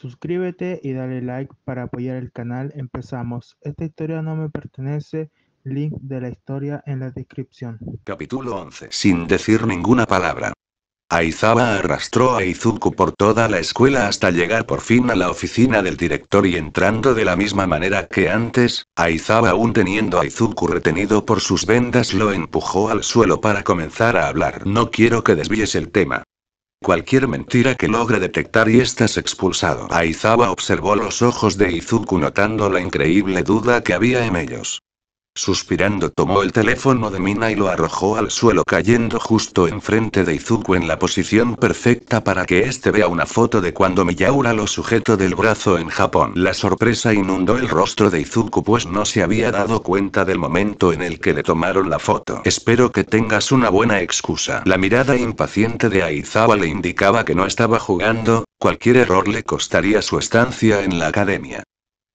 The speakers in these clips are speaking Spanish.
Suscríbete y dale like para apoyar el canal. Empezamos. Esta historia no me pertenece. Link de la historia en la descripción. Capítulo 11. Sin decir ninguna palabra. Aizawa arrastró a Izuku por toda la escuela hasta llegar por fin a la oficina del director y entrando de la misma manera que antes, Aizawa aún teniendo a Izuku retenido por sus vendas lo empujó al suelo para comenzar a hablar. No quiero que desvíes el tema. Cualquier mentira que logre detectar y estás expulsado. Aizawa observó los ojos de Izuku notando la increíble duda que había en ellos. Suspirando tomó el teléfono de Mina y lo arrojó al suelo cayendo justo enfrente de Izuku en la posición perfecta para que éste vea una foto de cuando Miyaura lo sujetó del brazo en Japón. La sorpresa inundó el rostro de Izuku pues no se había dado cuenta del momento en el que le tomaron la foto. Espero que tengas una buena excusa. La mirada impaciente de Aizawa le indicaba que no estaba jugando, cualquier error le costaría su estancia en la academia.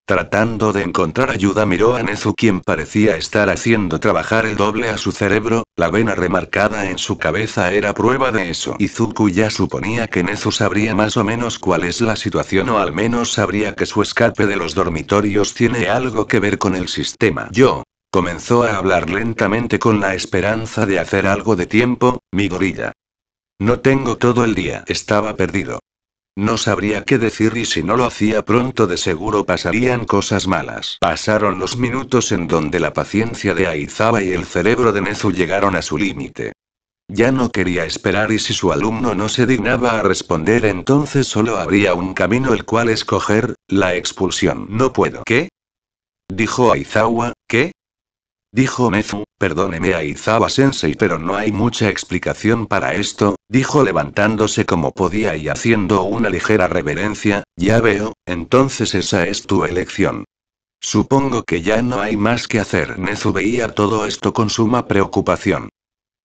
Tratando de encontrar ayuda miró a Nezu quien parecía estar haciendo trabajar el doble a su cerebro, la vena remarcada en su cabeza era prueba de eso. Izuku ya suponía que Nezu sabría más o menos cuál es la situación o al menos sabría que su escape de los dormitorios tiene algo que ver con el sistema. Yo, Comenzó a hablar lentamente con la esperanza de hacer algo de tiempo, mi gorilla. No tengo todo el día. Estaba perdido. No sabría qué decir y si no lo hacía pronto de seguro pasarían cosas malas. Pasaron los minutos en donde la paciencia de Aizawa y el cerebro de Nezu llegaron a su límite. Ya no quería esperar y si su alumno no se dignaba a responder entonces solo habría un camino el cual escoger, la expulsión. No puedo. ¿Qué? Dijo Aizawa, ¿qué? Dijo Mezu, perdóneme Aizawa sensei pero no hay mucha explicación para esto, dijo levantándose como podía y haciendo una ligera reverencia, ya veo, entonces esa es tu elección. Supongo que ya no hay más que hacer. Nezu veía todo esto con suma preocupación.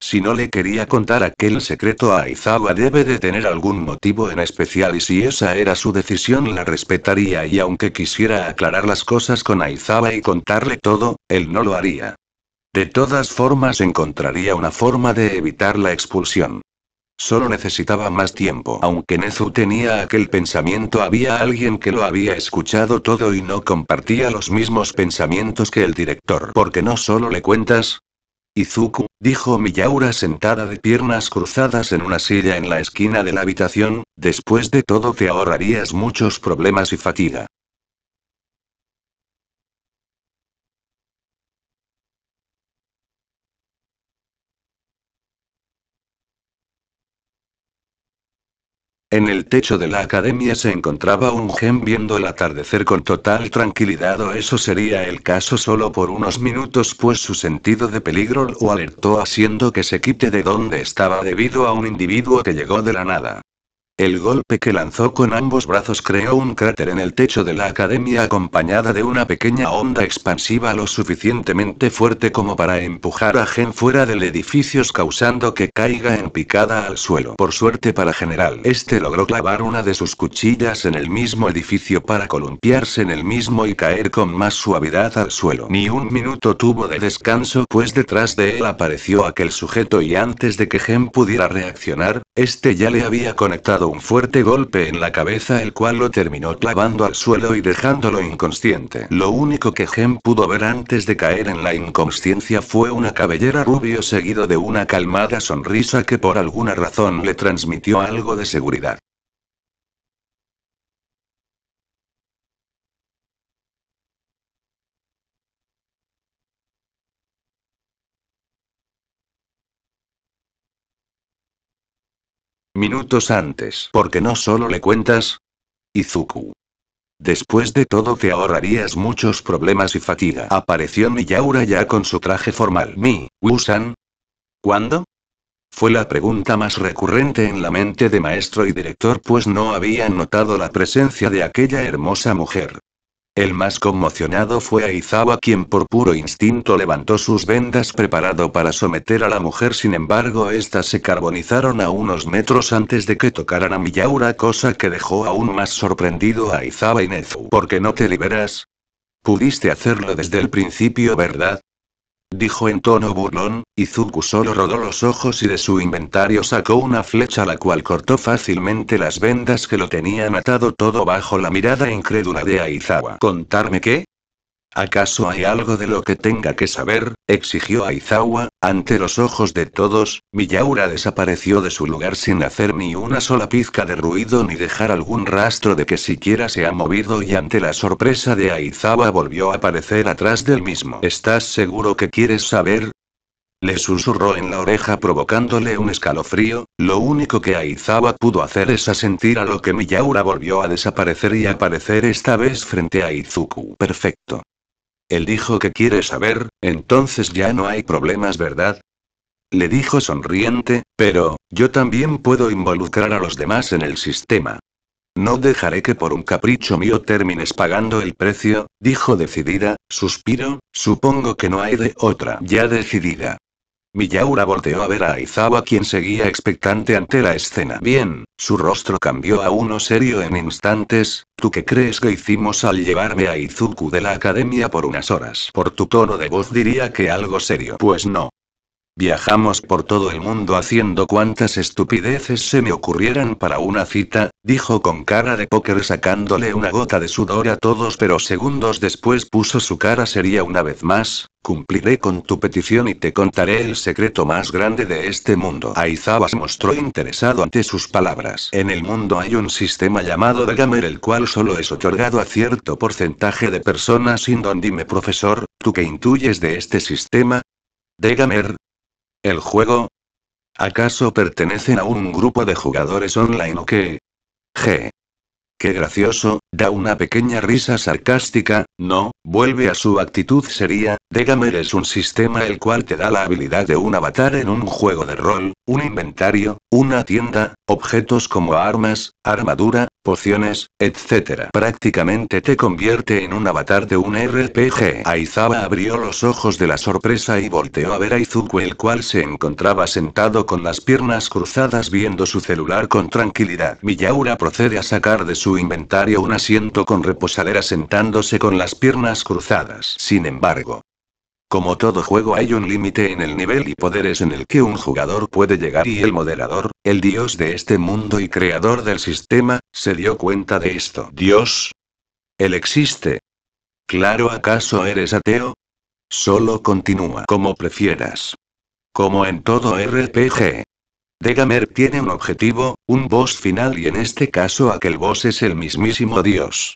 Si no le quería contar aquel secreto a Aizawa debe de tener algún motivo en especial y si esa era su decisión la respetaría y aunque quisiera aclarar las cosas con Aizawa y contarle todo, él no lo haría. De todas formas encontraría una forma de evitar la expulsión. Solo necesitaba más tiempo. Aunque Nezu tenía aquel pensamiento, había alguien que lo había escuchado todo y no compartía los mismos pensamientos que el director. Porque no solo le cuentas. Izuku, dijo Miyaura sentada de piernas cruzadas en una silla en la esquina de la habitación, después de todo te ahorrarías muchos problemas y fatiga. En el techo de la academia se encontraba un gen viendo el atardecer con total tranquilidad o eso sería el caso solo por unos minutos pues su sentido de peligro lo alertó haciendo que se quite de donde estaba debido a un individuo que llegó de la nada. El golpe que lanzó con ambos brazos creó un cráter en el techo de la academia acompañada de una pequeña onda expansiva lo suficientemente fuerte como para empujar a Gen fuera del edificio causando que caiga en picada al suelo. Por suerte para General, este logró clavar una de sus cuchillas en el mismo edificio para columpiarse en el mismo y caer con más suavidad al suelo. Ni un minuto tuvo de descanso pues detrás de él apareció aquel sujeto y antes de que Gen pudiera reaccionar, este ya le había conectado un fuerte golpe en la cabeza el cual lo terminó clavando al suelo y dejándolo inconsciente. Lo único que Gen pudo ver antes de caer en la inconsciencia fue una cabellera rubio seguido de una calmada sonrisa que por alguna razón le transmitió algo de seguridad. Minutos antes. Porque no solo le cuentas. Izuku. Después de todo te ahorrarías muchos problemas y fatiga. Apareció Miyaura ya con su traje formal. Mi, Wusan. ¿Cuándo? Fue la pregunta más recurrente en la mente de maestro y director pues no había notado la presencia de aquella hermosa mujer. El más conmocionado fue Aizawa quien por puro instinto levantó sus vendas preparado para someter a la mujer sin embargo éstas se carbonizaron a unos metros antes de que tocaran a Miyaura cosa que dejó aún más sorprendido a Aizawa y Nezu. ¿Por qué no te liberas? Pudiste hacerlo desde el principio ¿verdad? dijo en tono burlón, Izuku solo rodó los ojos y de su inventario sacó una flecha la cual cortó fácilmente las vendas que lo tenían atado todo bajo la mirada incrédula de Aizawa. ¿Contarme qué? ¿Acaso hay algo de lo que tenga que saber? exigió Aizawa. Ante los ojos de todos, Miyaura desapareció de su lugar sin hacer ni una sola pizca de ruido ni dejar algún rastro de que siquiera se ha movido y ante la sorpresa de Aizawa volvió a aparecer atrás del mismo. ¿Estás seguro que quieres saber? Le susurró en la oreja provocándole un escalofrío, lo único que Aizawa pudo hacer es asentir a lo que Miyaura volvió a desaparecer y aparecer esta vez frente a Izuku. Perfecto. Él dijo que quiere saber, entonces ya no hay problemas, ¿verdad? Le dijo sonriente, pero, yo también puedo involucrar a los demás en el sistema. No dejaré que por un capricho mío termines pagando el precio, dijo decidida, suspiro, supongo que no hay de otra ya decidida. Miyaura volteó a ver a Izawa quien seguía expectante ante la escena. Bien, su rostro cambió a uno serio en instantes, ¿tú qué crees que hicimos al llevarme a Izuku de la academia por unas horas? Por tu tono de voz diría que algo serio. Pues no, Viajamos por todo el mundo haciendo cuantas estupideces se me ocurrieran para una cita, dijo con cara de póker sacándole una gota de sudor a todos, pero segundos después puso su cara seria una vez más, cumpliré con tu petición y te contaré el secreto más grande de este mundo. se mostró interesado ante sus palabras. En el mundo hay un sistema llamado gamer el cual solo es otorgado a cierto porcentaje de personas sin don dime profesor, ¿tú qué intuyes de este sistema? Degamer, ¿El juego? ¿Acaso pertenecen a un grupo de jugadores online o qué? G. Qué gracioso, da una pequeña risa sarcástica, no, vuelve a su actitud seria, Degamer es un sistema el cual te da la habilidad de un avatar en un juego de rol, un inventario, una tienda, objetos como armas, armadura, pociones, etcétera. Prácticamente te convierte en un avatar de un RPG. Aizaba abrió los ojos de la sorpresa y volteó a ver a Izuku el cual se encontraba sentado con las piernas cruzadas viendo su celular con tranquilidad. Miyaura procede a sacar de su inventario un asiento con reposadera sentándose con las piernas cruzadas. Sin embargo, como todo juego hay un límite en el nivel y poderes en el que un jugador puede llegar y el moderador, el dios de este mundo y creador del sistema, se dio cuenta de esto. Dios. Él existe. Claro, ¿acaso eres ateo? Solo continúa como prefieras. Como en todo RPG. Degamer tiene un objetivo, un boss final y en este caso aquel boss es el mismísimo Dios.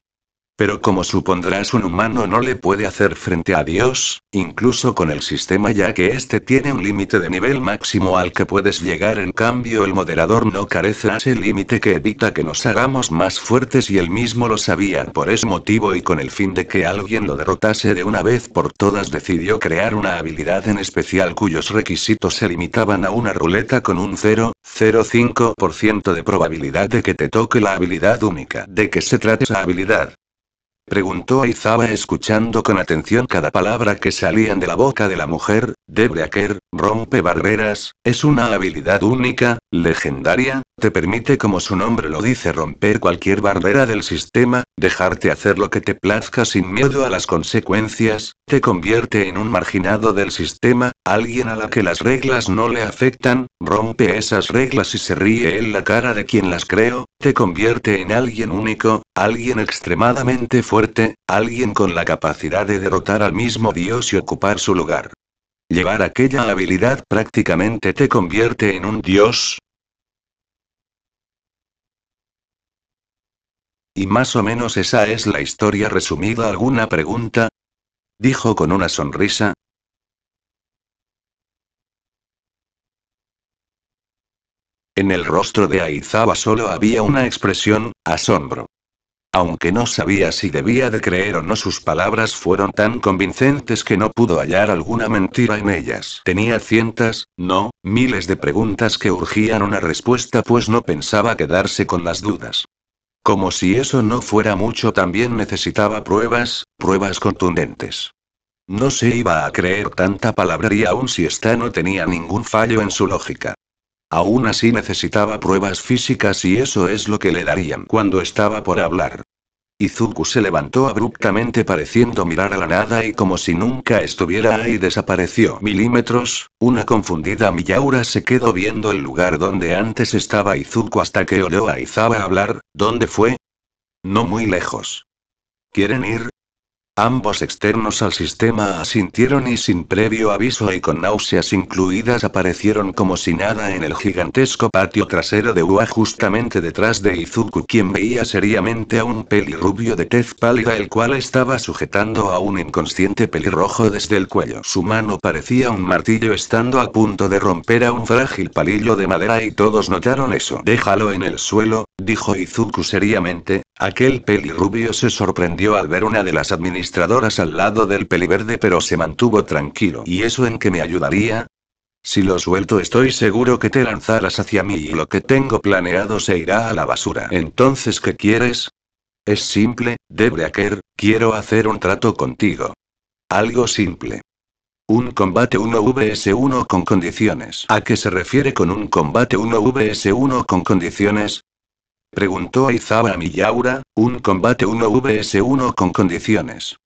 Pero como supondrás un humano no le puede hacer frente a Dios, incluso con el sistema ya que éste tiene un límite de nivel máximo al que puedes llegar en cambio el moderador no carece de ese límite que evita que nos hagamos más fuertes y él mismo lo sabía por ese motivo y con el fin de que alguien lo derrotase de una vez por todas decidió crear una habilidad en especial cuyos requisitos se limitaban a una ruleta con un 0,05% de probabilidad de que te toque la habilidad única. ¿De qué se trata esa habilidad? preguntó Izaba escuchando con atención cada palabra que salían de la boca de la mujer, Debreaker, rompe barreras, es una habilidad única, legendaria, te permite como su nombre lo dice romper cualquier barrera del sistema, dejarte hacer lo que te plazca sin miedo a las consecuencias, te convierte en un marginado del sistema, alguien a la que las reglas no le afectan, rompe esas reglas y se ríe en la cara de quien las creó, te convierte en alguien único, alguien extremadamente fuerte, alguien con la capacidad de derrotar al mismo Dios y ocupar su lugar. Llevar aquella habilidad prácticamente te convierte en un dios. Y más o menos esa es la historia resumida. ¿Alguna pregunta? Dijo con una sonrisa. En el rostro de Aizawa solo había una expresión, asombro. Aunque no sabía si debía de creer o no, sus palabras fueron tan convincentes que no pudo hallar alguna mentira en ellas. Tenía cientos, no, miles de preguntas que urgían una respuesta, pues no pensaba quedarse con las dudas. Como si eso no fuera mucho, también necesitaba pruebas, pruebas contundentes. No se iba a creer tanta palabrería aun si esta no tenía ningún fallo en su lógica. Aún así necesitaba pruebas físicas y eso es lo que le darían cuando estaba por hablar. Izuku se levantó abruptamente pareciendo mirar a la nada y como si nunca estuviera ahí desapareció milímetros, una confundida Miyaura se quedó viendo el lugar donde antes estaba Izuku hasta que oyó a Izaba hablar, ¿dónde fue? No muy lejos. ¿Quieren ir? Ambos externos al sistema asintieron y sin previo aviso y con náuseas incluidas aparecieron como si nada en el gigantesco patio trasero de Ua justamente detrás de Izuku quien veía seriamente a un pelirrubio de tez pálida el cual estaba sujetando a un inconsciente pelirrojo desde el cuello. Su mano parecía un martillo estando a punto de romper a un frágil palillo de madera y todos notaron eso. Déjalo en el suelo, dijo Izuku seriamente, aquel pelirrubio se sorprendió al ver una de las administraciones al lado del peliverde, pero se mantuvo tranquilo. ¿Y eso en qué me ayudaría? Si lo suelto estoy seguro que te lanzarás hacia mí y lo que tengo planeado se irá a la basura. Entonces, ¿qué quieres? Es simple, Debreaker, quiero hacer un trato contigo. Algo simple. Un combate 1vs1 con condiciones. ¿A qué se refiere con un combate 1vs1 con condiciones? Preguntó Aizawa a Miyaura, un combate 1vs1 con condiciones.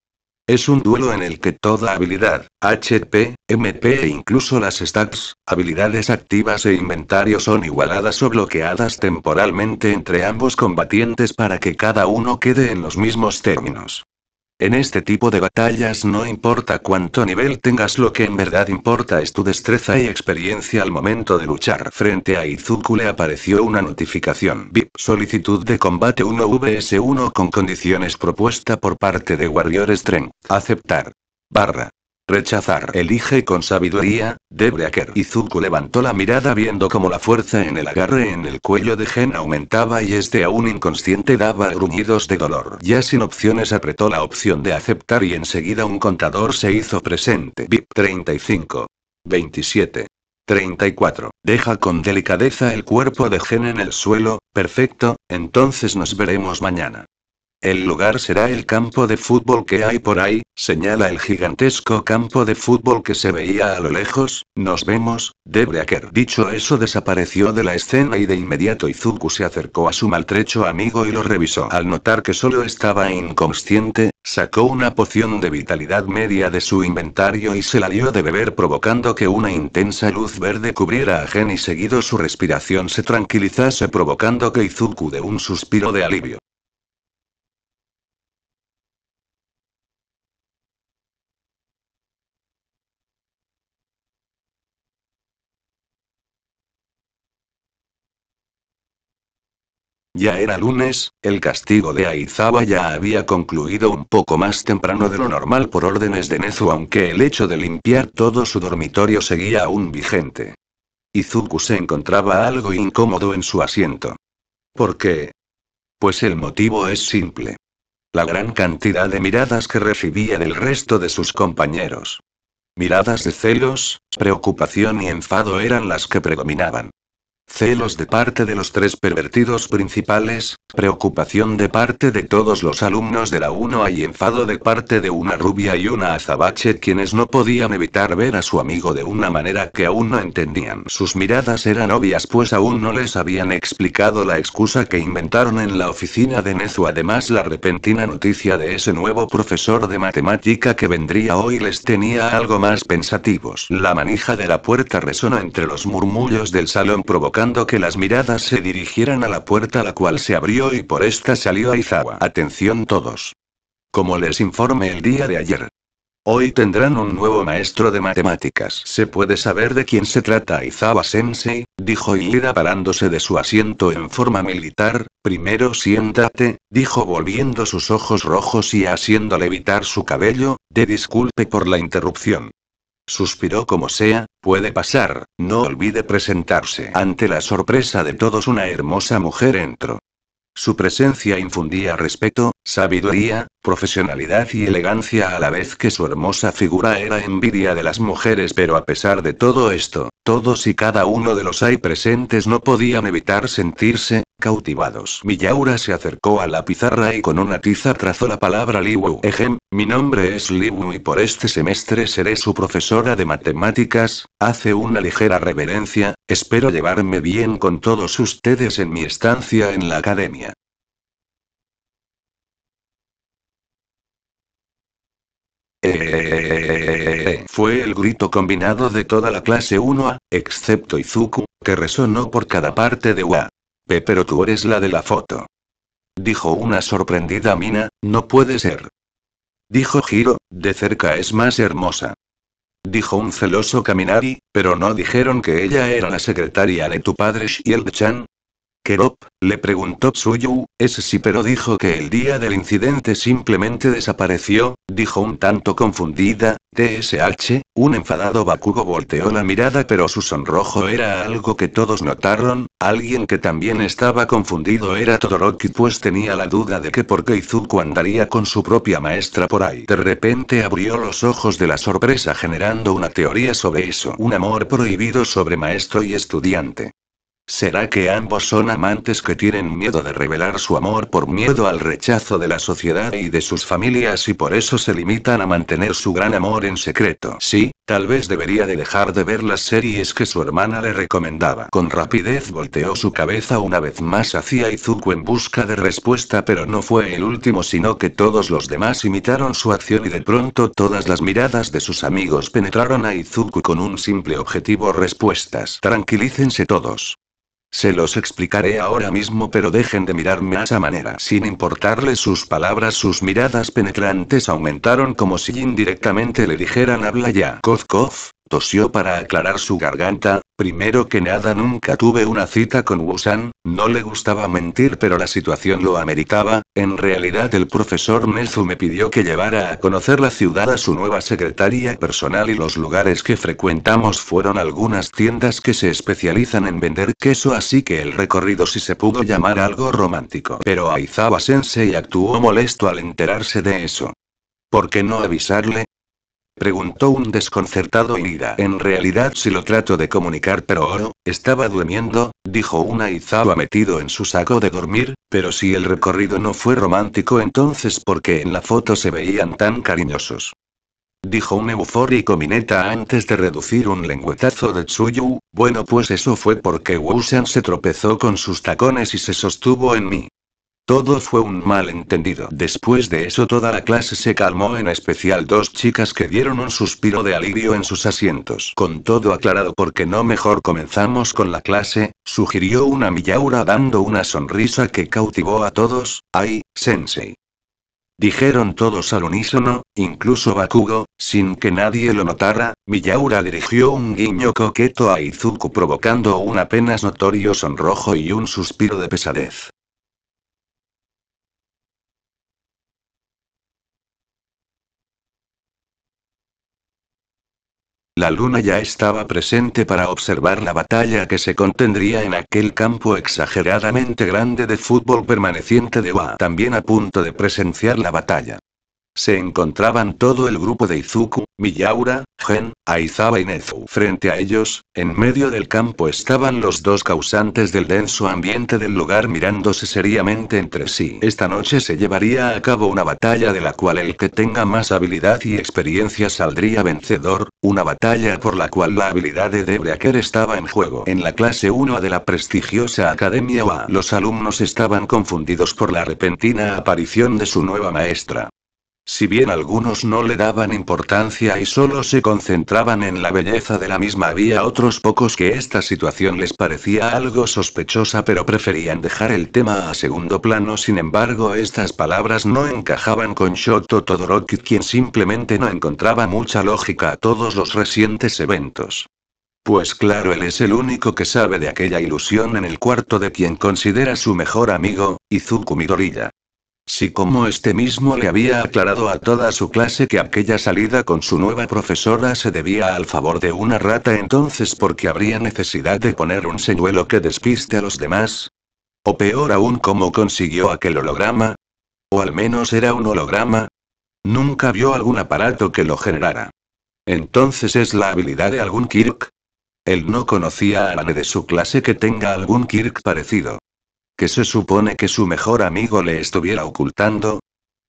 Es un duelo en el que toda habilidad, HP, MP e incluso las stats, habilidades activas e inventario son igualadas o bloqueadas temporalmente entre ambos combatientes para que cada uno quede en los mismos términos. En este tipo de batallas no importa cuánto nivel tengas, lo que en verdad importa es tu destreza y experiencia al momento de luchar. Frente a Izuku le apareció una notificación VIP solicitud de combate 1vs1 con condiciones propuesta por parte de Warrior Strength. Aceptar. Barra. Rechazar. Elige con sabiduría, Debreaker. Izuku levantó la mirada viendo cómo la fuerza en el agarre en el cuello de Gen aumentaba y este aún inconsciente daba gruñidos de dolor. Ya sin opciones apretó la opción de aceptar y enseguida un contador se hizo presente. VIP 35. 27. 34. Deja con delicadeza el cuerpo de Gen en el suelo, perfecto, entonces nos veremos mañana. El lugar será el campo de fútbol que hay por ahí, señala el gigantesco campo de fútbol que se veía a lo lejos, nos vemos, Debreaker. Dicho eso desapareció de la escena y de inmediato Izuku se acercó a su maltrecho amigo y lo revisó. Al notar que solo estaba inconsciente, sacó una poción de vitalidad media de su inventario y se la dio de beber provocando que una intensa luz verde cubriera a Gen y seguido su respiración se tranquilizase provocando que Izuku de un suspiro de alivio. Ya era lunes, el castigo de Aizawa ya había concluido un poco más temprano de lo normal por órdenes de Nezu, aunque el hecho de limpiar todo su dormitorio seguía aún vigente. Izuku se encontraba algo incómodo en su asiento. ¿Por qué? Pues el motivo es simple. La gran cantidad de miradas que recibía del resto de sus compañeros. Miradas de celos, preocupación y enfado eran las que predominaban. Celos de parte de los tres pervertidos principales, preocupación de parte de todos los alumnos de la 1A y enfado de parte de una rubia y una azabache quienes no podían evitar ver a su amigo de una manera que aún no entendían. Sus miradas eran obvias pues aún no les habían explicado la excusa que inventaron en la oficina de Nezu. Además la repentina noticia de ese nuevo profesor de matemática que vendría hoy les tenía algo más pensativos. La manija de la puerta resonó entre los murmullos del salón que las miradas se dirigieran a la puerta la cual se abrió y por esta salió Aizawa. Atención todos. Como les informé el día de ayer. Hoy tendrán un nuevo maestro de matemáticas. ¿Se puede saber de quién se trata Aizawa Sensei? dijo Ilira parándose de su asiento en forma militar. Primero siéntate, dijo volviendo sus ojos rojos y haciéndole evitar su cabello. De disculpe por la interrupción. Suspiró como sea, puede pasar, no olvide presentarse. Ante la sorpresa de todos una hermosa mujer entró. Su presencia infundía respeto, sabiduría, profesionalidad y elegancia a la vez que su hermosa figura era envidia de las mujeres, pero a pesar de todo esto, todos y cada uno de los ahí presentes no podían evitar sentirse cautivados. Yaura se acercó a la pizarra y con una tiza trazó la palabra Liwu. Ejem, mi nombre es Liwu y por este semestre seré su profesora de matemáticas. Hace una ligera reverencia, espero llevarme bien con todos ustedes en mi estancia en la academia. Eh, fue el grito combinado de toda la clase 1A, excepto Izuku, que resonó por cada parte de Wa. Pero tú eres la de la foto. Dijo una sorprendida Mina, no puede ser. Dijo Hiro, de cerca es más hermosa. Dijo un celoso Kaminari, pero no dijeron que ella era la secretaria de tu padre Shield-chan, Kerop, le preguntó Tsuyu, es sí, pero dijo que el día del incidente simplemente desapareció, dijo un tanto confundida, TSH, un enfadado Bakugo volteó la mirada pero su sonrojo era algo que todos notaron, alguien que también estaba confundido era Todoroki pues tenía la duda de que por qué Izuku andaría con su propia maestra por ahí. De repente abrió los ojos de la sorpresa generando una teoría sobre eso, un amor prohibido sobre maestro y estudiante. ¿Será que ambos son amantes que tienen miedo de revelar su amor por miedo al rechazo de la sociedad y de sus familias y por eso se limitan a mantener su gran amor en secreto? Sí, Tal vez debería de dejar de ver las series que su hermana le recomendaba. Con rapidez volteó su cabeza una vez más hacia Izuku en busca de respuesta, pero no fue el último, sino que todos los demás imitaron su acción y de pronto todas las miradas de sus amigos penetraron a Izuku con un simple objetivo respuestas. Tranquilícense todos. Se los explicaré ahora mismo, pero dejen de mirarme a esa manera. Sin importarle sus palabras, sus miradas penetrantes aumentaron como si indirectamente le dijeran habla ya. Kozkov, tosió para aclarar su garganta, Primero que nada nunca tuve una cita con Wusan, no le gustaba mentir pero la situación lo ameritaba, en realidad el profesor Nezu me pidió que llevara a conocer la ciudad a su nueva secretaria personal y los lugares que frecuentamos fueron algunas tiendas que se especializan en vender queso así que el recorrido sí se pudo llamar algo romántico. Pero Aizawa Sensei actuó molesto al enterarse de eso. ¿Por qué no avisarle? Preguntó un desconcertado Ira. En realidad si lo trato de comunicar pero Oro, estaba durmiendo, dijo una Izawa metido en su saco de dormir, pero si el recorrido no fue romántico entonces porque en la foto se veían tan cariñosos dijo un eufórico Mineta antes de reducir un lengüetazo de Tsuyu, bueno pues eso fue porque Wushan se tropezó con sus tacones y se sostuvo en mí. Todo fue un malentendido. Después de eso toda la clase se calmó, en especial dos chicas que dieron un suspiro de alivio en sus asientos. Con todo aclarado, porque no mejor comenzamos con la clase? sugirió una Millaura dando una sonrisa que cautivó a todos. ¡Ay, sensei! Dijeron todos al unísono, incluso Bakugo, sin que nadie lo notara, Miyaura dirigió un guiño coqueto a Izuku provocando un apenas notorio sonrojo y un suspiro de pesadez. la luna ya estaba presente para observar la batalla que se contendría en aquel campo exageradamente grande de fútbol permaneciente de Wa también a punto de presenciar la batalla se encontraban todo el grupo de Izuku, Miyaura, Gen, Aizawa y Nezu. Frente a ellos, en medio del campo estaban los dos causantes del denso ambiente del lugar mirándose seriamente entre sí. Esta noche se llevaría a cabo una batalla de la cual el que tenga más habilidad y experiencia saldría vencedor, una batalla por la cual la habilidad de Debreaker estaba en juego. En la clase 1 de la prestigiosa Academia UA, los alumnos estaban confundidos por la repentina aparición de su nueva maestra. Si bien algunos no le daban importancia y solo se concentraban en la belleza de la misma, había otros pocos que esta situación les parecía algo sospechosa pero preferían dejar el tema a segundo plano. Sin embargo, estas palabras no encajaban con Shoto Todoroki, quien simplemente no encontraba mucha lógica a todos los recientes eventos. Pues claro, él es el único que sabe de aquella ilusión en el cuarto de quien considera su mejor amigo, Izuku Midoriya. Si como este mismo le había aclarado a toda su clase que aquella salida con su nueva profesora se debía al favor de una rata entonces porque habría necesidad de poner un señuelo que despiste a los demás. O peor aún cómo consiguió aquel holograma. O al menos era un holograma. Nunca vio algún aparato que lo generara. Entonces es la habilidad de algún Kirk. Él no conocía a nadie de su clase que tenga algún Kirk parecido que se supone que su mejor amigo le estuviera ocultando?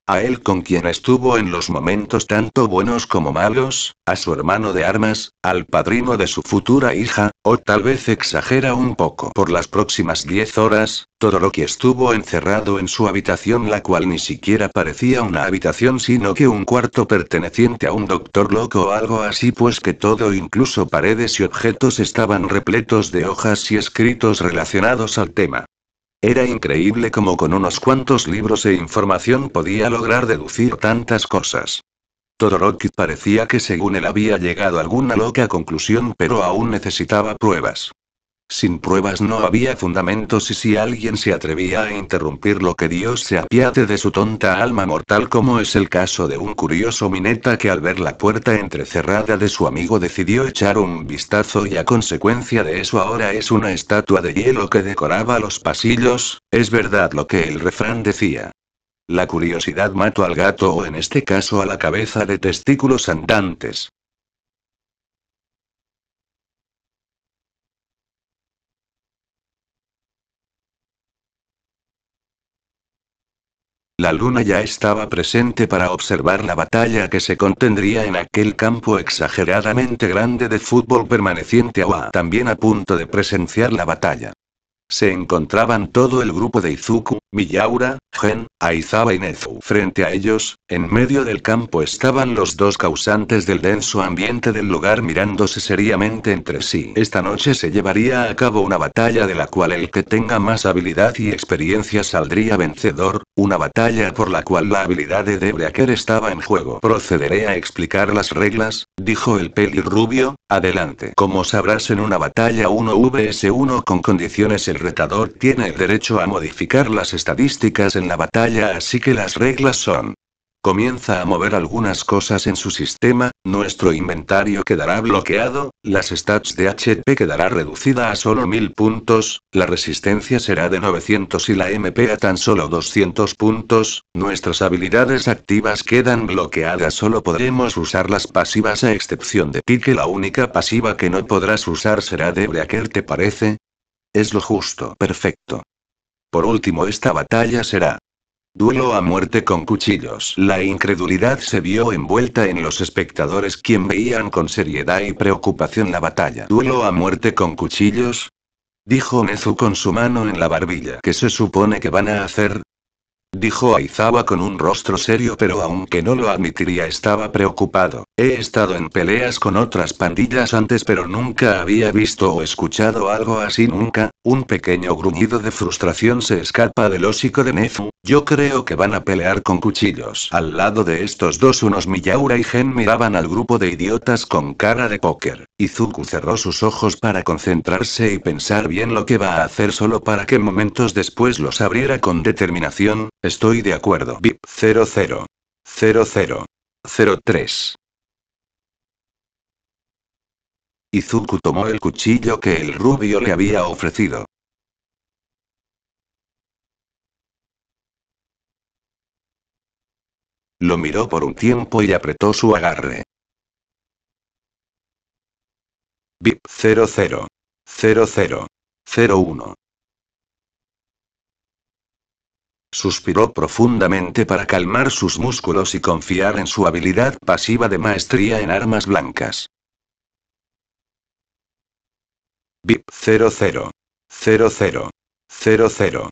A él con quien estuvo en los momentos tanto buenos como malos, a su hermano de armas, al padrino de su futura hija, o tal vez exagera un poco. Por las próximas diez horas, todo lo que estuvo encerrado en su habitación la cual ni siquiera parecía una habitación sino que un cuarto perteneciente a un doctor loco o algo así pues que todo incluso paredes y objetos estaban repletos de hojas y escritos relacionados al tema. Era increíble cómo con unos cuantos libros e información podía lograr deducir tantas cosas. Todoroki parecía que según él había llegado a alguna loca conclusión pero aún necesitaba pruebas. Sin pruebas no había fundamentos y si alguien se atrevía a interrumpir lo que Dios se apiade de su tonta alma mortal como es el caso de un curioso mineta que al ver la puerta entrecerrada de su amigo decidió echar un vistazo y a consecuencia de eso ahora es una estatua de hielo que decoraba los pasillos, es verdad lo que el refrán decía. La curiosidad mató al gato o en este caso a la cabeza de testículos andantes. La luna ya estaba presente para observar la batalla que se contendría en aquel campo exageradamente grande de fútbol permaneciente o también a punto de presenciar la batalla. Se encontraban todo el grupo de Izuku, Miyaura, Gen, Aizaba y Nezu. Frente a ellos, en medio del campo estaban los dos causantes del denso ambiente del lugar mirándose seriamente entre sí. Esta noche se llevaría a cabo una batalla de la cual el que tenga más habilidad y experiencia saldría vencedor, una batalla por la cual la habilidad de Debreaker estaba en juego. Procederé a explicar las reglas, dijo el pelirrubio, adelante. Como sabrás en una batalla 1vs1 con condiciones el retador tiene el derecho a modificar las estadísticas la batalla, así que las reglas son. Comienza a mover algunas cosas en su sistema, nuestro inventario quedará bloqueado, las stats de HP quedará reducida a solo 1000 puntos, la resistencia será de 900 y la MP a tan solo 200 puntos, nuestras habilidades activas quedan bloqueadas, solo podremos usar las pasivas a excepción de ti que la única pasiva que no podrás usar será de breaker, ¿te parece? Es lo justo, perfecto. Por último, esta batalla será. Duelo a muerte con cuchillos. La incredulidad se vio envuelta en los espectadores quien veían con seriedad y preocupación la batalla. Duelo a muerte con cuchillos, dijo Nezu con su mano en la barbilla. ¿Qué se supone que van a hacer? Dijo Aizawa con un rostro serio pero aunque no lo admitiría estaba preocupado. He estado en peleas con otras pandillas antes pero nunca había visto o escuchado algo así nunca. Un pequeño gruñido de frustración se escapa del hocico de Nezu. Yo creo que van a pelear con cuchillos. Al lado de estos dos unos Miyaura y Gen miraban al grupo de idiotas con cara de póker. Izuku cerró sus ojos para concentrarse y pensar bien lo que va a hacer solo para que momentos después los abriera con determinación. Estoy de acuerdo. VIP 00. 00. 03. Izuku tomó el cuchillo que el rubio le había ofrecido. Lo miró por un tiempo y apretó su agarre. VIP 00. 00. 01. Suspiró profundamente para calmar sus músculos y confiar en su habilidad pasiva de maestría en armas blancas. VIP 00. 00. 00.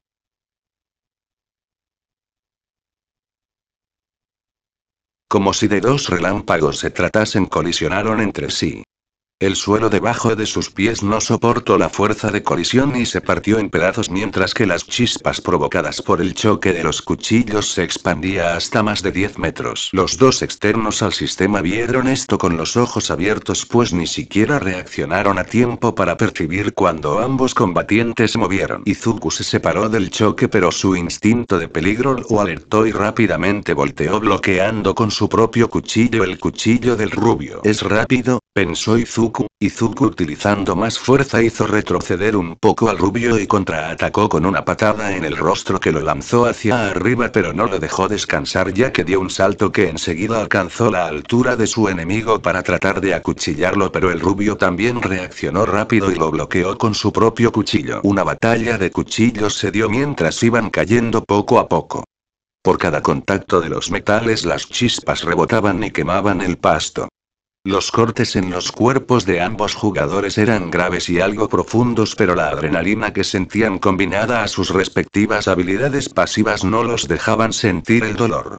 Como si de dos relámpagos se tratasen colisionaron entre sí. El suelo debajo de sus pies no soportó la fuerza de colisión y se partió en pedazos mientras que las chispas provocadas por el choque de los cuchillos se expandía hasta más de 10 metros. Los dos externos al sistema vieron esto con los ojos abiertos pues ni siquiera reaccionaron a tiempo para percibir cuando ambos combatientes se movieron. Izuku se separó del choque pero su instinto de peligro lo alertó y rápidamente volteó bloqueando con su propio cuchillo el cuchillo del rubio. Es rápido, pensó Izuku, Izuku utilizando más fuerza hizo retroceder un poco al rubio y contraatacó con una patada en el rostro que lo lanzó hacia arriba pero no lo dejó descansar ya que dio un salto que enseguida alcanzó la altura de su enemigo para tratar de acuchillarlo pero el rubio también reaccionó rápido y lo bloqueó con su propio cuchillo. Una batalla de cuchillos se dio mientras iban cayendo poco a poco. Por cada contacto de los metales las chispas rebotaban y quemaban el pasto. Los cortes en los cuerpos de ambos jugadores eran graves y algo profundos, pero la adrenalina que sentían combinada a sus respectivas habilidades pasivas no los dejaban sentir el dolor.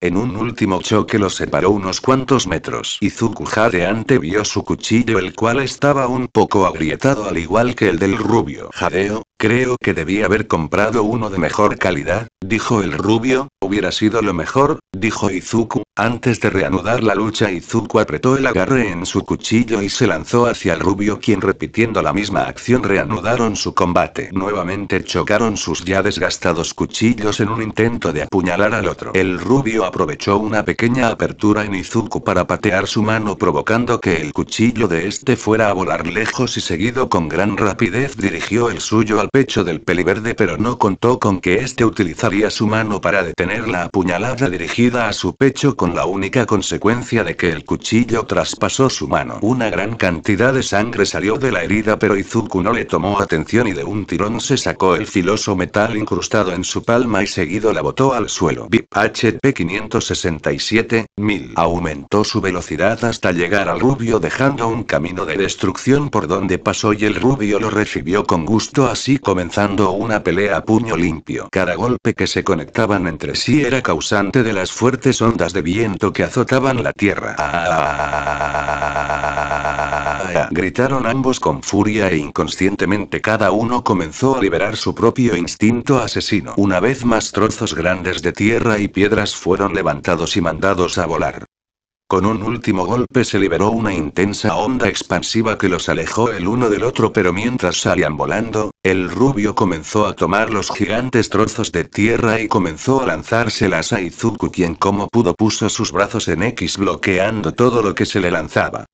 En un último choque los separó unos cuantos metros. Izuku jadeante vio su cuchillo, el cual estaba un poco agrietado, al igual que el del rubio. Jadeo, Creo que debí haber comprado uno de mejor calidad, dijo el rubio, hubiera sido lo mejor, dijo Izuku. Antes de reanudar la lucha Izuku apretó el agarre en su cuchillo y se lanzó hacia el rubio quien repitiendo la misma acción reanudaron su combate. Nuevamente chocaron sus ya desgastados cuchillos en un intento de apuñalar al otro. El rubio aprovechó una pequeña apertura en Izuku para patear su mano provocando que el cuchillo de este fuera a volar lejos y seguido con gran rapidez dirigió el suyo al pecho del peliverde pero no contó con que éste utilizaría su mano para detener la apuñalada dirigida a su pecho con la única consecuencia de que el cuchillo traspasó su mano. Una gran cantidad de sangre salió de la herida pero Izuku no le tomó atención y de un tirón se sacó el filoso metal incrustado en su palma y seguido la botó al suelo. VIP HP 567, 1000. Aumentó su velocidad hasta llegar al rubio dejando un camino de destrucción por donde pasó y el rubio lo recibió con gusto así comenzando una pelea a puño limpio. Cada golpe que se conectaban entre sí era causante de las fuertes ondas de viento que azotaban la tierra. Ah, ah, ah, gritaron ambos con furia e inconscientemente cada uno comenzó a liberar su propio instinto asesino. Una vez más trozos grandes de tierra y piedras fueron levantados y mandados a volar. Con un último golpe se liberó una intensa onda expansiva que los alejó el uno del otro, pero mientras salían volando, el rubio comenzó a tomar los gigantes trozos de tierra y comenzó a lanzárselas a Izuku, quien como pudo puso sus brazos en X bloqueando todo lo que se le lanzaba.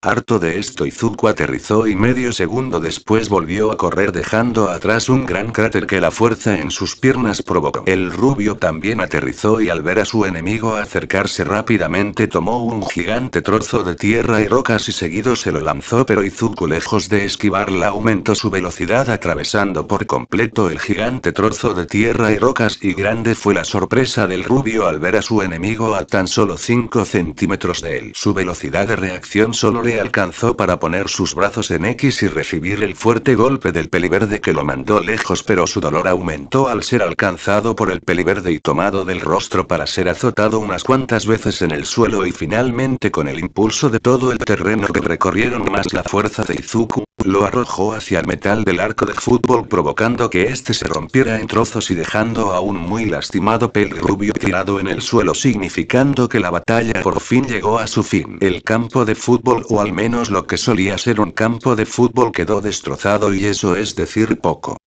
Harto de esto Izuku aterrizó y medio segundo después volvió a correr dejando atrás un gran cráter que la fuerza en sus piernas provocó. El rubio también aterrizó y al ver a su enemigo acercarse rápidamente tomó un gigante trozo de tierra y rocas y seguido se lo lanzó pero Izuku lejos de esquivarla aumentó su velocidad atravesando por completo el gigante trozo de tierra y rocas y grande fue la sorpresa del rubio al ver a su enemigo a tan solo 5 centímetros de él. Su velocidad de reacción solo alcanzó para poner sus brazos en X y recibir el fuerte golpe del peliverde que lo mandó lejos, pero su dolor aumentó al ser alcanzado por el peliverde y tomado del rostro para ser azotado unas cuantas veces en el suelo y finalmente con el impulso de todo el terreno que recorrieron más la fuerza de Izuku, lo arrojó hacia el metal del arco de fútbol provocando que éste se rompiera en trozos y dejando a un muy lastimado rubio tirado en el suelo significando que la batalla por fin llegó a su fin. El campo de fútbol o al menos lo que solía ser un campo de fútbol quedó destrozado y eso es decir poco.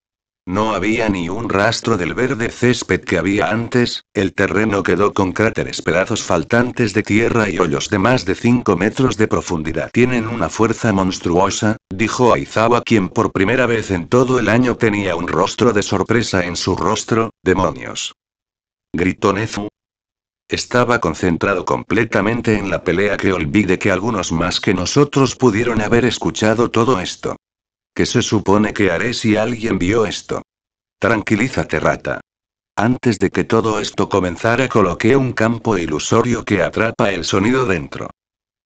No había ni un rastro del verde césped que había antes, el terreno quedó con cráteres pedazos faltantes de tierra y hoyos de más de 5 metros de profundidad. Tienen una fuerza monstruosa, dijo Aizawa quien por primera vez en todo el año tenía un rostro de sorpresa en su rostro, demonios. Gritó Nezu, estaba concentrado completamente en la pelea que olvide que algunos más que nosotros pudieron haber escuchado todo esto. ¿Qué se supone que haré si alguien vio esto? Tranquilízate, rata. Antes de que todo esto comenzara, coloqué un campo ilusorio que atrapa el sonido dentro.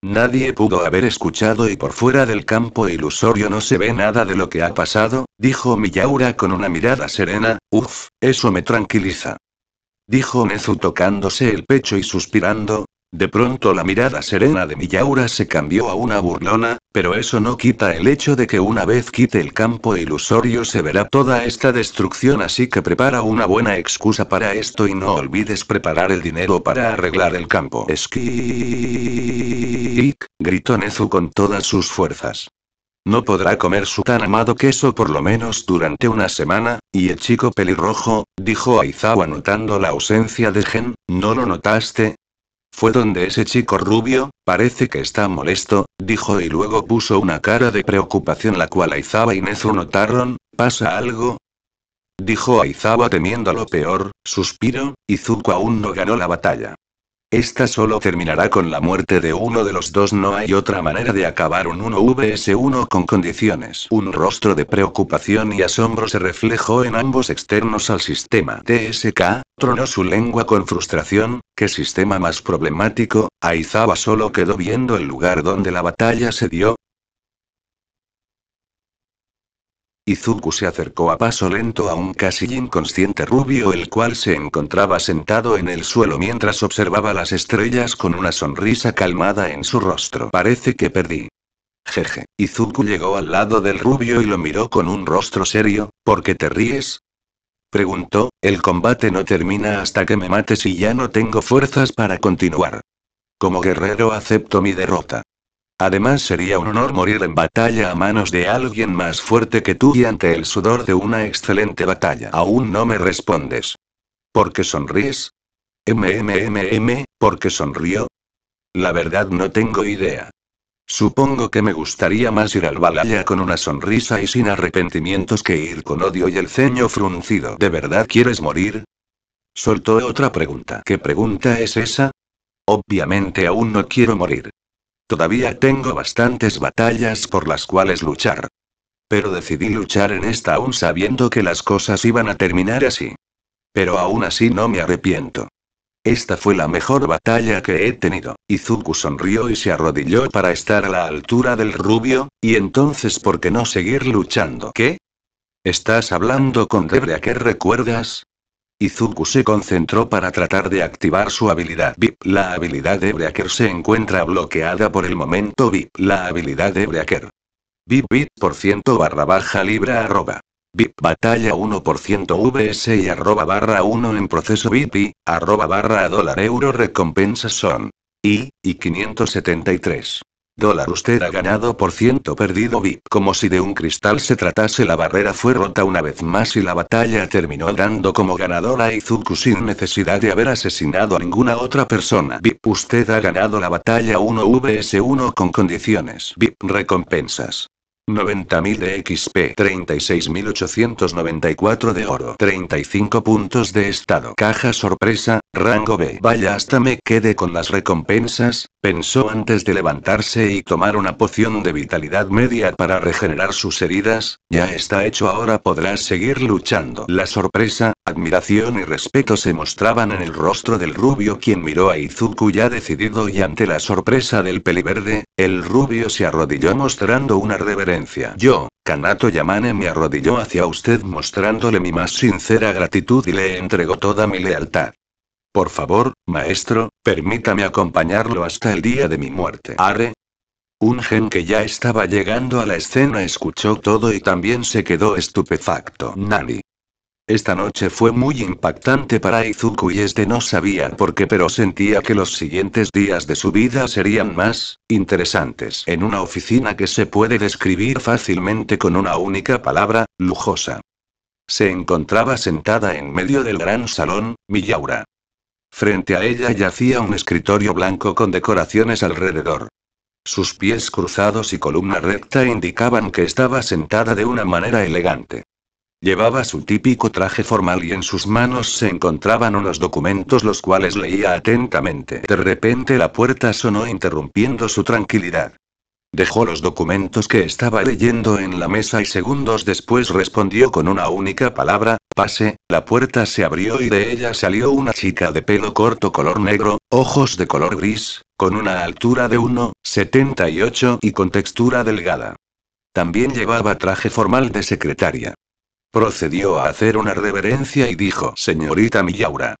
Nadie pudo haber escuchado y por fuera del campo ilusorio no se ve nada de lo que ha pasado, dijo Miyaura con una mirada serena, uff, eso me tranquiliza. Dijo Nezu tocándose el pecho y suspirando, de pronto la mirada serena de Miyaura se cambió a una burlona, pero eso no quita el hecho de que una vez quite el campo ilusorio se verá toda esta destrucción así que prepara una buena excusa para esto y no olvides preparar el dinero para arreglar el campo. Skik, gritó Nezu con todas sus fuerzas. No podrá comer su tan amado queso por lo menos durante una semana, y el chico pelirrojo, dijo Aizawa notando la ausencia de Gen, ¿no lo notaste? Fue donde ese chico rubio, parece que está molesto, dijo y luego puso una cara de preocupación la cual Aizaba y Nezu notaron, ¿pasa algo? Dijo Aizawa temiendo lo peor, suspiro, Izuku aún no ganó la batalla. Esta solo terminará con la muerte de uno de los dos. No hay otra manera de acabar un 1vs1 con condiciones. Un rostro de preocupación y asombro se reflejó en ambos externos al sistema. TSK, tronó su lengua con frustración, qué sistema más problemático, Aizawa solo quedó viendo el lugar donde la batalla se dio, Izuku se acercó a paso lento a un casi inconsciente rubio el cual se encontraba sentado en el suelo mientras observaba las estrellas con una sonrisa calmada en su rostro. Parece que perdí. Jeje. Izuku llegó al lado del rubio y lo miró con un rostro serio, ¿por qué te ríes? Preguntó, el combate no termina hasta que me mates y ya no tengo fuerzas para continuar. Como guerrero acepto mi derrota. Además sería un honor morir en batalla a manos de alguien más fuerte que tú y ante el sudor de una excelente batalla. Aún no me respondes. ¿Por qué sonríes? MMMM, ¿por qué sonrío? La verdad no tengo idea. Supongo que me gustaría más ir al balaya con una sonrisa y sin arrepentimientos que ir con odio y el ceño fruncido. ¿De verdad quieres morir? Soltó otra pregunta. ¿Qué pregunta es esa? Obviamente aún no quiero morir. Todavía tengo bastantes batallas por las cuales luchar. Pero decidí luchar en esta aún sabiendo que las cosas iban a terminar así. Pero aún así no me arrepiento. Esta fue la mejor batalla que he tenido. Izuku sonrió y se arrodilló para estar a la altura del rubio, y entonces ¿por qué no seguir luchando? ¿Qué? ¿Estás hablando con Debre qué recuerdas? Izuku se concentró para tratar de activar su habilidad VIP. La habilidad de Breaker se encuentra bloqueada por el momento VIP. La habilidad de Breaker. VIP VIP% por ciento barra baja libra arroba. VIP batalla 1% VS y arroba barra 1 en proceso VIP arroba barra dólar euro recompensas son. I, y 573. Dólar usted ha ganado por ciento perdido VIP. Como si de un cristal se tratase la barrera fue rota una vez más y la batalla terminó dando como ganadora a Izuku sin necesidad de haber asesinado a ninguna otra persona. VIP usted ha ganado la batalla 1vs1 con condiciones. VIP recompensas. 90.000 de XP, 36.894 de oro, 35 puntos de estado. Caja sorpresa, rango B. Vaya hasta me quede con las recompensas, pensó antes de levantarse y tomar una poción de vitalidad media para regenerar sus heridas, ya está hecho ahora podrás seguir luchando. La sorpresa, admiración y respeto se mostraban en el rostro del rubio quien miró a Izuku ya decidido y ante la sorpresa del peliverde, el rubio se arrodilló mostrando una reverencia yo, Kanato Yamane me arrodilló hacia usted mostrándole mi más sincera gratitud y le entregó toda mi lealtad. Por favor, maestro, permítame acompañarlo hasta el día de mi muerte. Are. Un gen que ya estaba llegando a la escena escuchó todo y también se quedó estupefacto. Nani. Esta noche fue muy impactante para Izuku y este no sabía por qué, pero sentía que los siguientes días de su vida serían más interesantes. En una oficina que se puede describir fácilmente con una única palabra, lujosa. Se encontraba sentada en medio del gran salón, Millaura. Frente a ella yacía un escritorio blanco con decoraciones alrededor. Sus pies cruzados y columna recta indicaban que estaba sentada de una manera elegante. Llevaba su típico traje formal y en sus manos se encontraban unos documentos los cuales leía atentamente. De repente la puerta sonó interrumpiendo su tranquilidad. Dejó los documentos que estaba leyendo en la mesa y segundos después respondió con una única palabra, pase, la puerta se abrió y de ella salió una chica de pelo corto color negro, ojos de color gris, con una altura de 1,78 y con textura delgada. También llevaba traje formal de secretaria. Procedió a hacer una reverencia y dijo, señorita Millaura.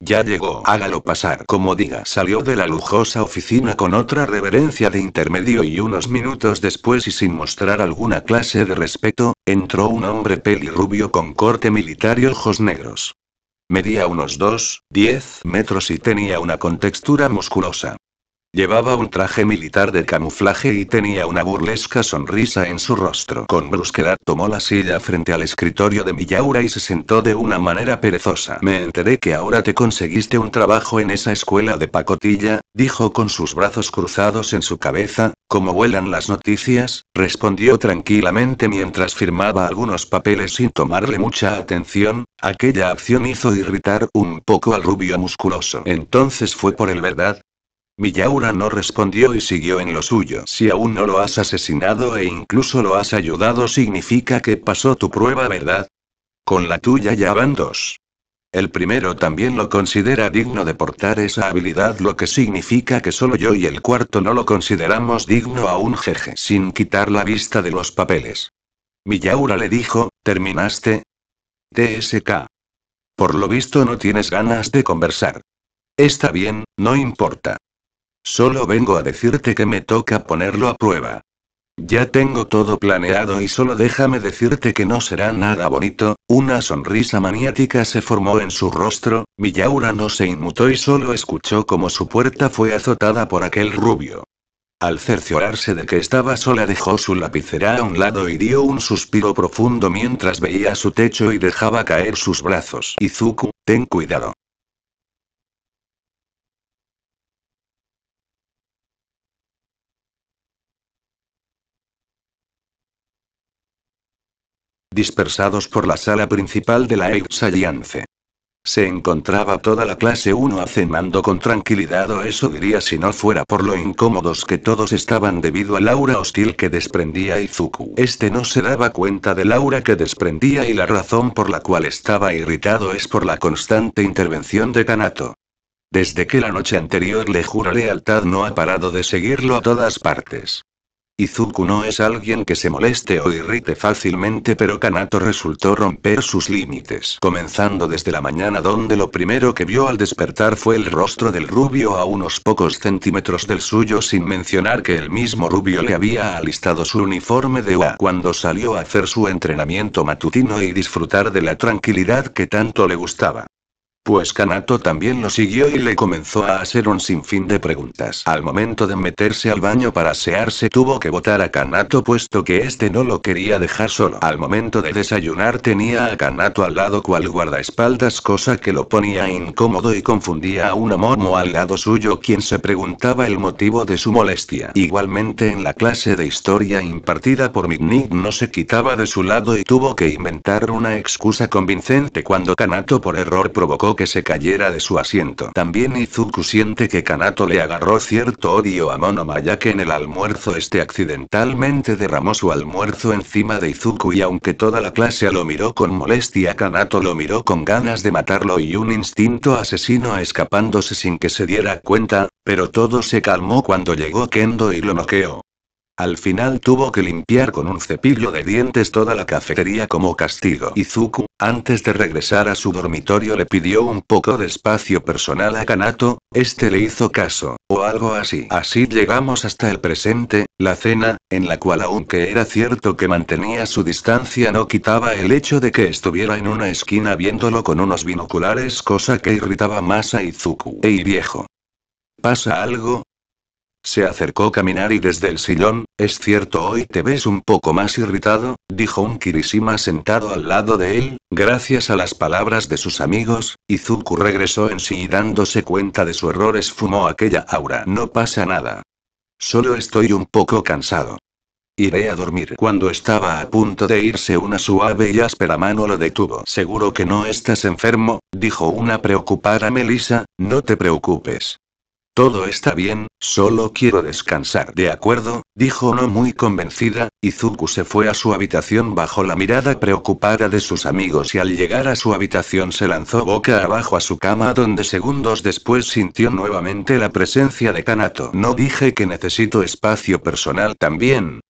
Ya llegó, hágalo pasar. Como diga, salió de la lujosa oficina con otra reverencia de intermedio y unos minutos después y sin mostrar alguna clase de respeto, entró un hombre pelirrubio con corte militar y ojos negros. Medía unos 2, 10 metros y tenía una contextura musculosa. Llevaba un traje militar de camuflaje y tenía una burlesca sonrisa en su rostro. Con brusquedad tomó la silla frente al escritorio de Millaura y se sentó de una manera perezosa. Me enteré que ahora te conseguiste un trabajo en esa escuela de pacotilla, dijo con sus brazos cruzados en su cabeza, como vuelan las noticias, respondió tranquilamente mientras firmaba algunos papeles sin tomarle mucha atención, aquella acción hizo irritar un poco al rubio musculoso. Entonces fue por el verdad, Millaura no respondió y siguió en lo suyo. Si aún no lo has asesinado e incluso lo has ayudado, significa que pasó tu prueba, ¿verdad? Con la tuya ya van dos. El primero también lo considera digno de portar esa habilidad, lo que significa que solo yo y el cuarto no lo consideramos digno a un jeje, sin quitar la vista de los papeles. Miyaura le dijo, ¿terminaste? TSK. Por lo visto no tienes ganas de conversar. Está bien, no importa. Solo vengo a decirte que me toca ponerlo a prueba. Ya tengo todo planeado y solo déjame decirte que no será nada bonito, una sonrisa maniática se formó en su rostro, yaura no se inmutó y solo escuchó como su puerta fue azotada por aquel rubio. Al cerciorarse de que estaba sola dejó su lapicera a un lado y dio un suspiro profundo mientras veía su techo y dejaba caer sus brazos. Izuku, ten cuidado. dispersados por la sala principal de la Ex Alliance. Se encontraba toda la clase 1 acenando con tranquilidad o eso diría si no fuera por lo incómodos que todos estaban debido al aura hostil que desprendía Izuku. Este no se daba cuenta del aura que desprendía y la razón por la cual estaba irritado es por la constante intervención de Kanato. Desde que la noche anterior le jura lealtad no ha parado de seguirlo a todas partes. Izuku no es alguien que se moleste o irrite fácilmente pero Kanato resultó romper sus límites. Comenzando desde la mañana donde lo primero que vio al despertar fue el rostro del rubio a unos pocos centímetros del suyo sin mencionar que el mismo rubio le había alistado su uniforme de UA cuando salió a hacer su entrenamiento matutino y disfrutar de la tranquilidad que tanto le gustaba. Pues Kanato también lo siguió y le comenzó a hacer un sinfín de preguntas. Al momento de meterse al baño para asearse tuvo que votar a Kanato puesto que este no lo quería dejar solo. Al momento de desayunar tenía a Kanato al lado cual guardaespaldas cosa que lo ponía incómodo y confundía a un momo al lado suyo quien se preguntaba el motivo de su molestia. Igualmente en la clase de historia impartida por Midnik no se quitaba de su lado y tuvo que inventar una excusa convincente cuando Kanato por error provocó que se cayera de su asiento. También Izuku siente que Kanato le agarró cierto odio a Monoma ya que en el almuerzo este accidentalmente derramó su almuerzo encima de Izuku y aunque toda la clase lo miró con molestia Kanato lo miró con ganas de matarlo y un instinto asesino escapándose sin que se diera cuenta, pero todo se calmó cuando llegó Kendo y lo noqueó. Al final tuvo que limpiar con un cepillo de dientes toda la cafetería como castigo. Izuku, antes de regresar a su dormitorio, le pidió un poco de espacio personal a Kanato, este le hizo caso, o algo así. Así llegamos hasta el presente, la cena, en la cual aunque era cierto que mantenía su distancia no quitaba el hecho de que estuviera en una esquina viéndolo con unos binoculares cosa que irritaba más a Izuku. Ey viejo. ¿Pasa algo? Se acercó a caminar y desde el sillón, es cierto hoy te ves un poco más irritado, dijo un Kirishima sentado al lado de él, gracias a las palabras de sus amigos, Izuku regresó en sí y dándose cuenta de su error esfumó aquella aura. No pasa nada. Solo estoy un poco cansado. Iré a dormir. Cuando estaba a punto de irse, una suave y áspera mano lo detuvo. Seguro que no estás enfermo, dijo una preocupada Melissa, no te preocupes. Todo está bien, solo quiero descansar. De acuerdo, dijo no muy convencida, Izuku se fue a su habitación bajo la mirada preocupada de sus amigos y al llegar a su habitación se lanzó boca abajo a su cama donde segundos después sintió nuevamente la presencia de Kanato. No dije que necesito espacio personal también.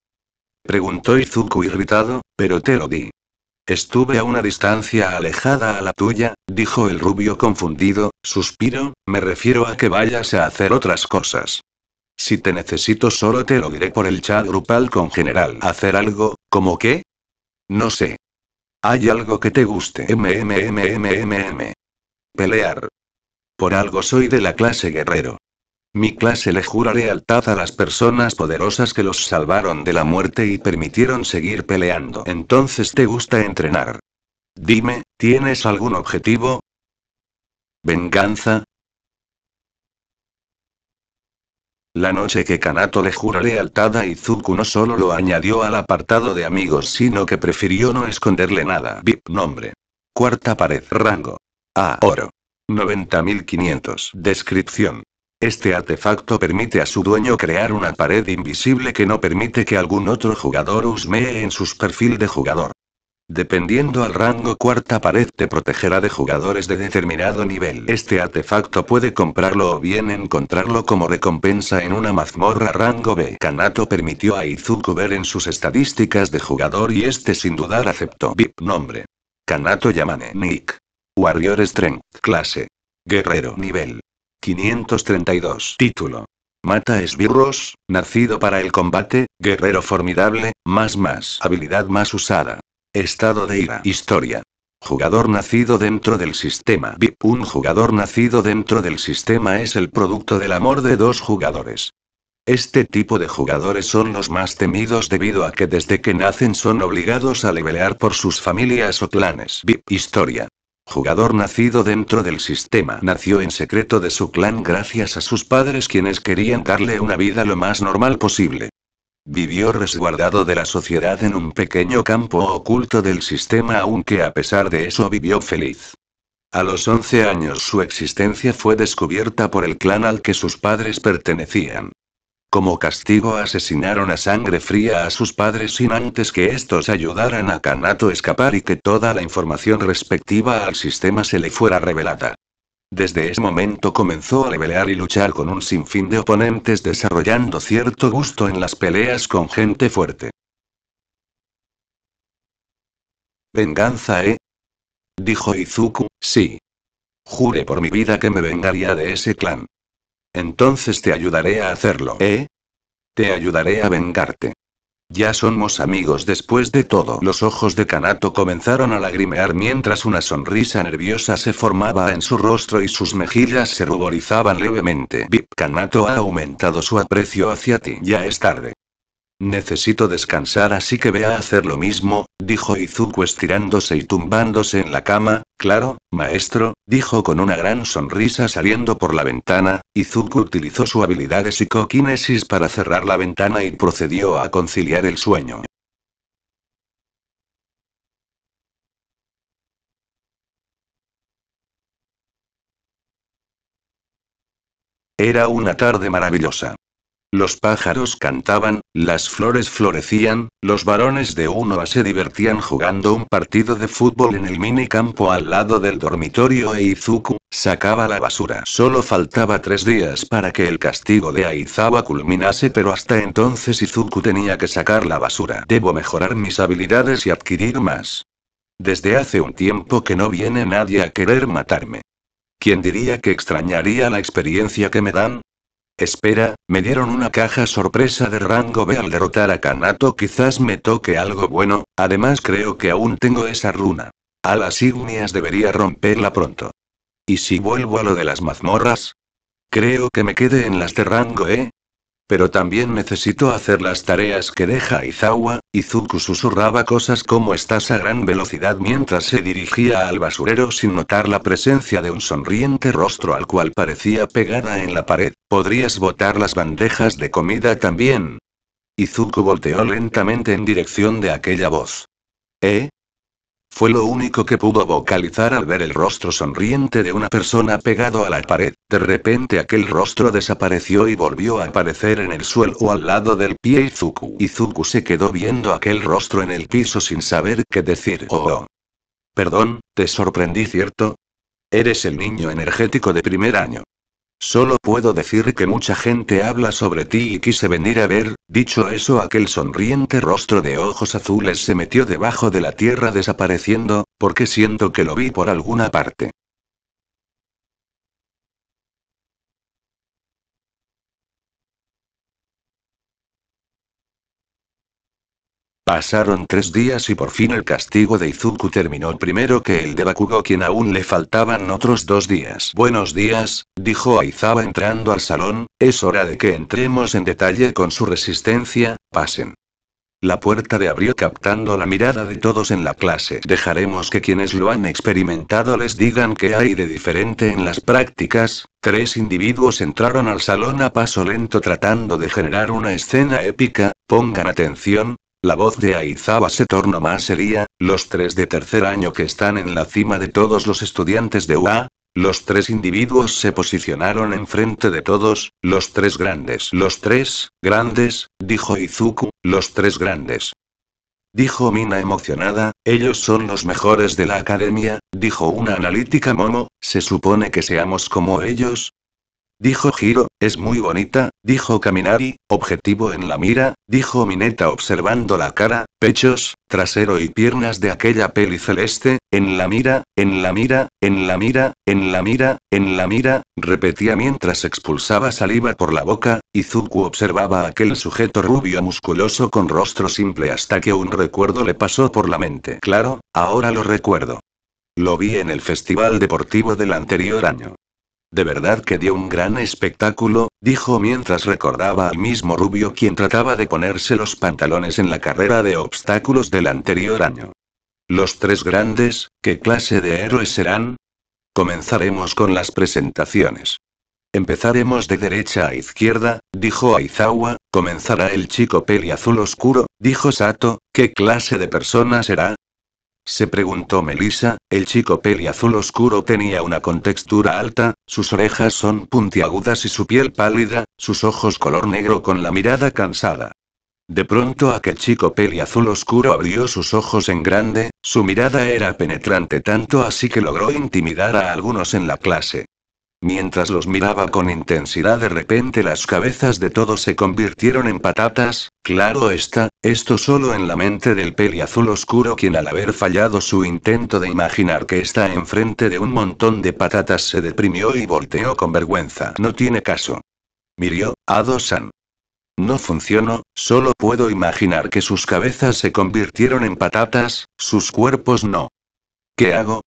Preguntó Izuku irritado, pero te lo di. Estuve a una distancia alejada a la tuya, dijo el rubio confundido, suspiro, me refiero a que vayas a hacer otras cosas. Si te necesito solo te lo diré por el chat grupal con general. ¿Hacer algo? ¿Como qué? No sé. Hay algo que te guste. MMMMMM. Pelear. Por algo soy de la clase guerrero. Mi clase le jura lealtad a las personas poderosas que los salvaron de la muerte y permitieron seguir peleando. Entonces te gusta entrenar. Dime, ¿tienes algún objetivo? ¿Venganza? La noche que Kanato le jura lealtad a Izuku no solo lo añadió al apartado de amigos, sino que prefirió no esconderle nada. VIP nombre. Cuarta pared rango. A oro. 90.500. Descripción. Este artefacto permite a su dueño crear una pared invisible que no permite que algún otro jugador usmee en sus perfil de jugador. Dependiendo al rango cuarta pared te protegerá de jugadores de determinado nivel. Este artefacto puede comprarlo o bien encontrarlo como recompensa en una mazmorra rango B. Kanato permitió a Izuku ver en sus estadísticas de jugador y este sin dudar aceptó. VIP nombre. Kanato Yamane. Nick. Warrior Strength. Clase. Guerrero. Nivel. 532. Título. Mata esbirros, nacido para el combate, guerrero formidable, más más. Habilidad más usada. Estado de ira. Historia. Jugador nacido dentro del sistema VIP. Un jugador nacido dentro del sistema es el producto del amor de dos jugadores. Este tipo de jugadores son los más temidos debido a que desde que nacen son obligados a levelear por sus familias o clanes. VIP. Historia. Jugador nacido dentro del sistema, nació en secreto de su clan gracias a sus padres quienes querían darle una vida lo más normal posible. Vivió resguardado de la sociedad en un pequeño campo oculto del sistema aunque a pesar de eso vivió feliz. A los 11 años su existencia fue descubierta por el clan al que sus padres pertenecían. Como castigo asesinaron a sangre fría a sus padres sin antes que estos ayudaran a Kanato a escapar y que toda la información respectiva al sistema se le fuera revelada. Desde ese momento comenzó a levelear y luchar con un sinfín de oponentes desarrollando cierto gusto en las peleas con gente fuerte. Venganza, ¿eh? Dijo Izuku, sí. Jure por mi vida que me vengaría de ese clan. Entonces te ayudaré a hacerlo, ¿eh? Te ayudaré a vengarte. Ya somos amigos después de todo. Los ojos de Kanato comenzaron a lagrimear mientras una sonrisa nerviosa se formaba en su rostro y sus mejillas se ruborizaban levemente. Vip Kanato ha aumentado su aprecio hacia ti. Ya es tarde. Necesito descansar así que ve a hacer lo mismo, dijo Izuku estirándose y tumbándose en la cama, claro, maestro, dijo con una gran sonrisa saliendo por la ventana, Izuku utilizó su habilidad de psicoquinesis para cerrar la ventana y procedió a conciliar el sueño. Era una tarde maravillosa. Los pájaros cantaban, las flores florecían, los varones de a se divertían jugando un partido de fútbol en el minicampo al lado del dormitorio e Izuku, sacaba la basura. Solo faltaba tres días para que el castigo de Aizawa culminase pero hasta entonces Izuku tenía que sacar la basura. Debo mejorar mis habilidades y adquirir más. Desde hace un tiempo que no viene nadie a querer matarme. ¿Quién diría que extrañaría la experiencia que me dan? Espera, me dieron una caja sorpresa de rango B al derrotar a Kanato quizás me toque algo bueno, además creo que aún tengo esa runa. A las ignias debería romperla pronto. ¿Y si vuelvo a lo de las mazmorras? Creo que me quede en las de rango E, pero también necesito hacer las tareas que deja Izawa, Izuku susurraba cosas como estás a gran velocidad mientras se dirigía al basurero sin notar la presencia de un sonriente rostro al cual parecía pegada en la pared. ¿Podrías botar las bandejas de comida también? Izuku volteó lentamente en dirección de aquella voz. ¿Eh? Fue lo único que pudo vocalizar al ver el rostro sonriente de una persona pegado a la pared. De repente aquel rostro desapareció y volvió a aparecer en el suelo o al lado del pie Izuku. Izuku se quedó viendo aquel rostro en el piso sin saber qué decir. Oh, oh. Perdón, te sorprendí, ¿cierto? Eres el niño energético de primer año. Solo puedo decir que mucha gente habla sobre ti y quise venir a ver, dicho eso aquel sonriente rostro de ojos azules se metió debajo de la tierra desapareciendo, porque siento que lo vi por alguna parte. Pasaron tres días y por fin el castigo de Izuku terminó primero que el de Bakugo quien aún le faltaban otros dos días. Buenos días, dijo Aizawa entrando al salón, es hora de que entremos en detalle con su resistencia, pasen. La puerta de abrió captando la mirada de todos en la clase. Dejaremos que quienes lo han experimentado les digan que hay de diferente en las prácticas. Tres individuos entraron al salón a paso lento tratando de generar una escena épica. Pongan atención, la voz de Aizawa se tornó más seria, los tres de tercer año que están en la cima de todos los estudiantes de UA, los tres individuos se posicionaron enfrente de todos, los tres grandes. Los tres, grandes, dijo Izuku, los tres grandes. Dijo Mina emocionada, ellos son los mejores de la academia, dijo una analítica Momo, se supone que seamos como ellos, dijo Giro, es muy bonita, dijo Kaminari, objetivo en la mira, dijo Mineta observando la cara, pechos, trasero y piernas de aquella peli celeste, en la mira, en la mira, en la mira, en la mira, en la mira, repetía mientras expulsaba saliva por la boca, y observaba aquel sujeto rubio musculoso con rostro simple hasta que un recuerdo le pasó por la mente. Claro, ahora lo recuerdo. Lo vi en el festival deportivo del anterior año. De verdad que dio un gran espectáculo, dijo mientras recordaba al mismo Rubio quien trataba de ponerse los pantalones en la carrera de obstáculos del anterior año. Los tres grandes, ¿qué clase de héroes serán? Comenzaremos con las presentaciones. Empezaremos de derecha a izquierda, dijo Aizawa, comenzará el chico peli azul oscuro, dijo Sato, ¿qué clase de persona será? Se preguntó Melissa, el chico peliazul oscuro tenía una contextura alta, sus orejas son puntiagudas y su piel pálida, sus ojos color negro con la mirada cansada. De pronto aquel chico peliazul oscuro abrió sus ojos en grande, su mirada era penetrante tanto así que logró intimidar a algunos en la clase. Mientras los miraba con intensidad de repente las cabezas de todos se convirtieron en patatas, claro está, esto solo en la mente del peli azul oscuro quien al haber fallado su intento de imaginar que está enfrente de un montón de patatas se deprimió y volteó con vergüenza. No tiene caso. Mirió, a dosan. No funcionó, solo puedo imaginar que sus cabezas se convirtieron en patatas, sus cuerpos no. ¿Qué hago?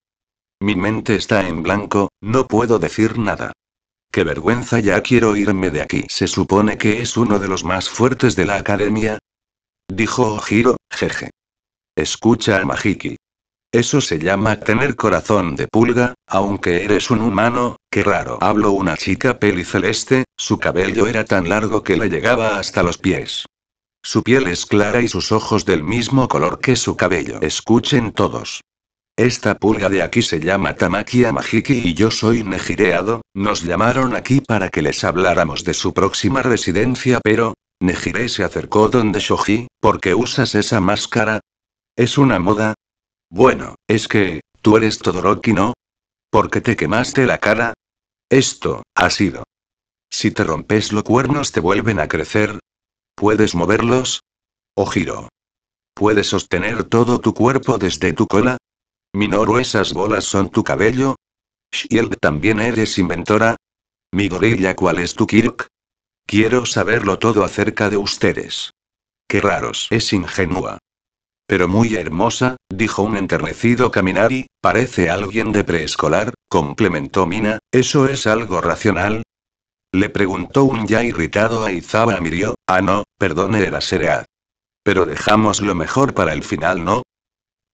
Mi mente está en blanco, no puedo decir nada. Qué vergüenza, ya quiero irme de aquí. Se supone que es uno de los más fuertes de la academia. Dijo Ojiro, jeje. Escucha a Majiki. Eso se llama tener corazón de pulga, aunque eres un humano, qué raro. Habló una chica peliceleste, su cabello era tan largo que le llegaba hasta los pies. Su piel es clara y sus ojos del mismo color que su cabello. Escuchen todos. Esta pulga de aquí se llama Tamakia Majiki y yo soy Nejireado, nos llamaron aquí para que les habláramos de su próxima residencia pero... Nejire se acercó donde Shoji, ¿por qué usas esa máscara? ¿Es una moda? Bueno, es que... Tú eres Todoroki, ¿no? ¿Por qué te quemaste la cara? Esto, ha sido. Si te rompes los cuernos te vuelven a crecer. ¿Puedes moverlos? Oh, o ¿Puedes sostener todo tu cuerpo desde tu cola? Minoru, esas bolas son tu cabello. Shield, también eres inventora. Mi gorilla, ¿cuál es tu Kirk? Quiero saberlo todo acerca de ustedes. Qué raros, es ingenua. Pero muy hermosa, dijo un enternecido Kaminari, parece alguien de preescolar, complementó Mina, ¿eso es algo racional? Le preguntó un ya irritado a Izaba Mirio, ah no, perdone la seriedad. Pero dejamos lo mejor para el final, ¿no?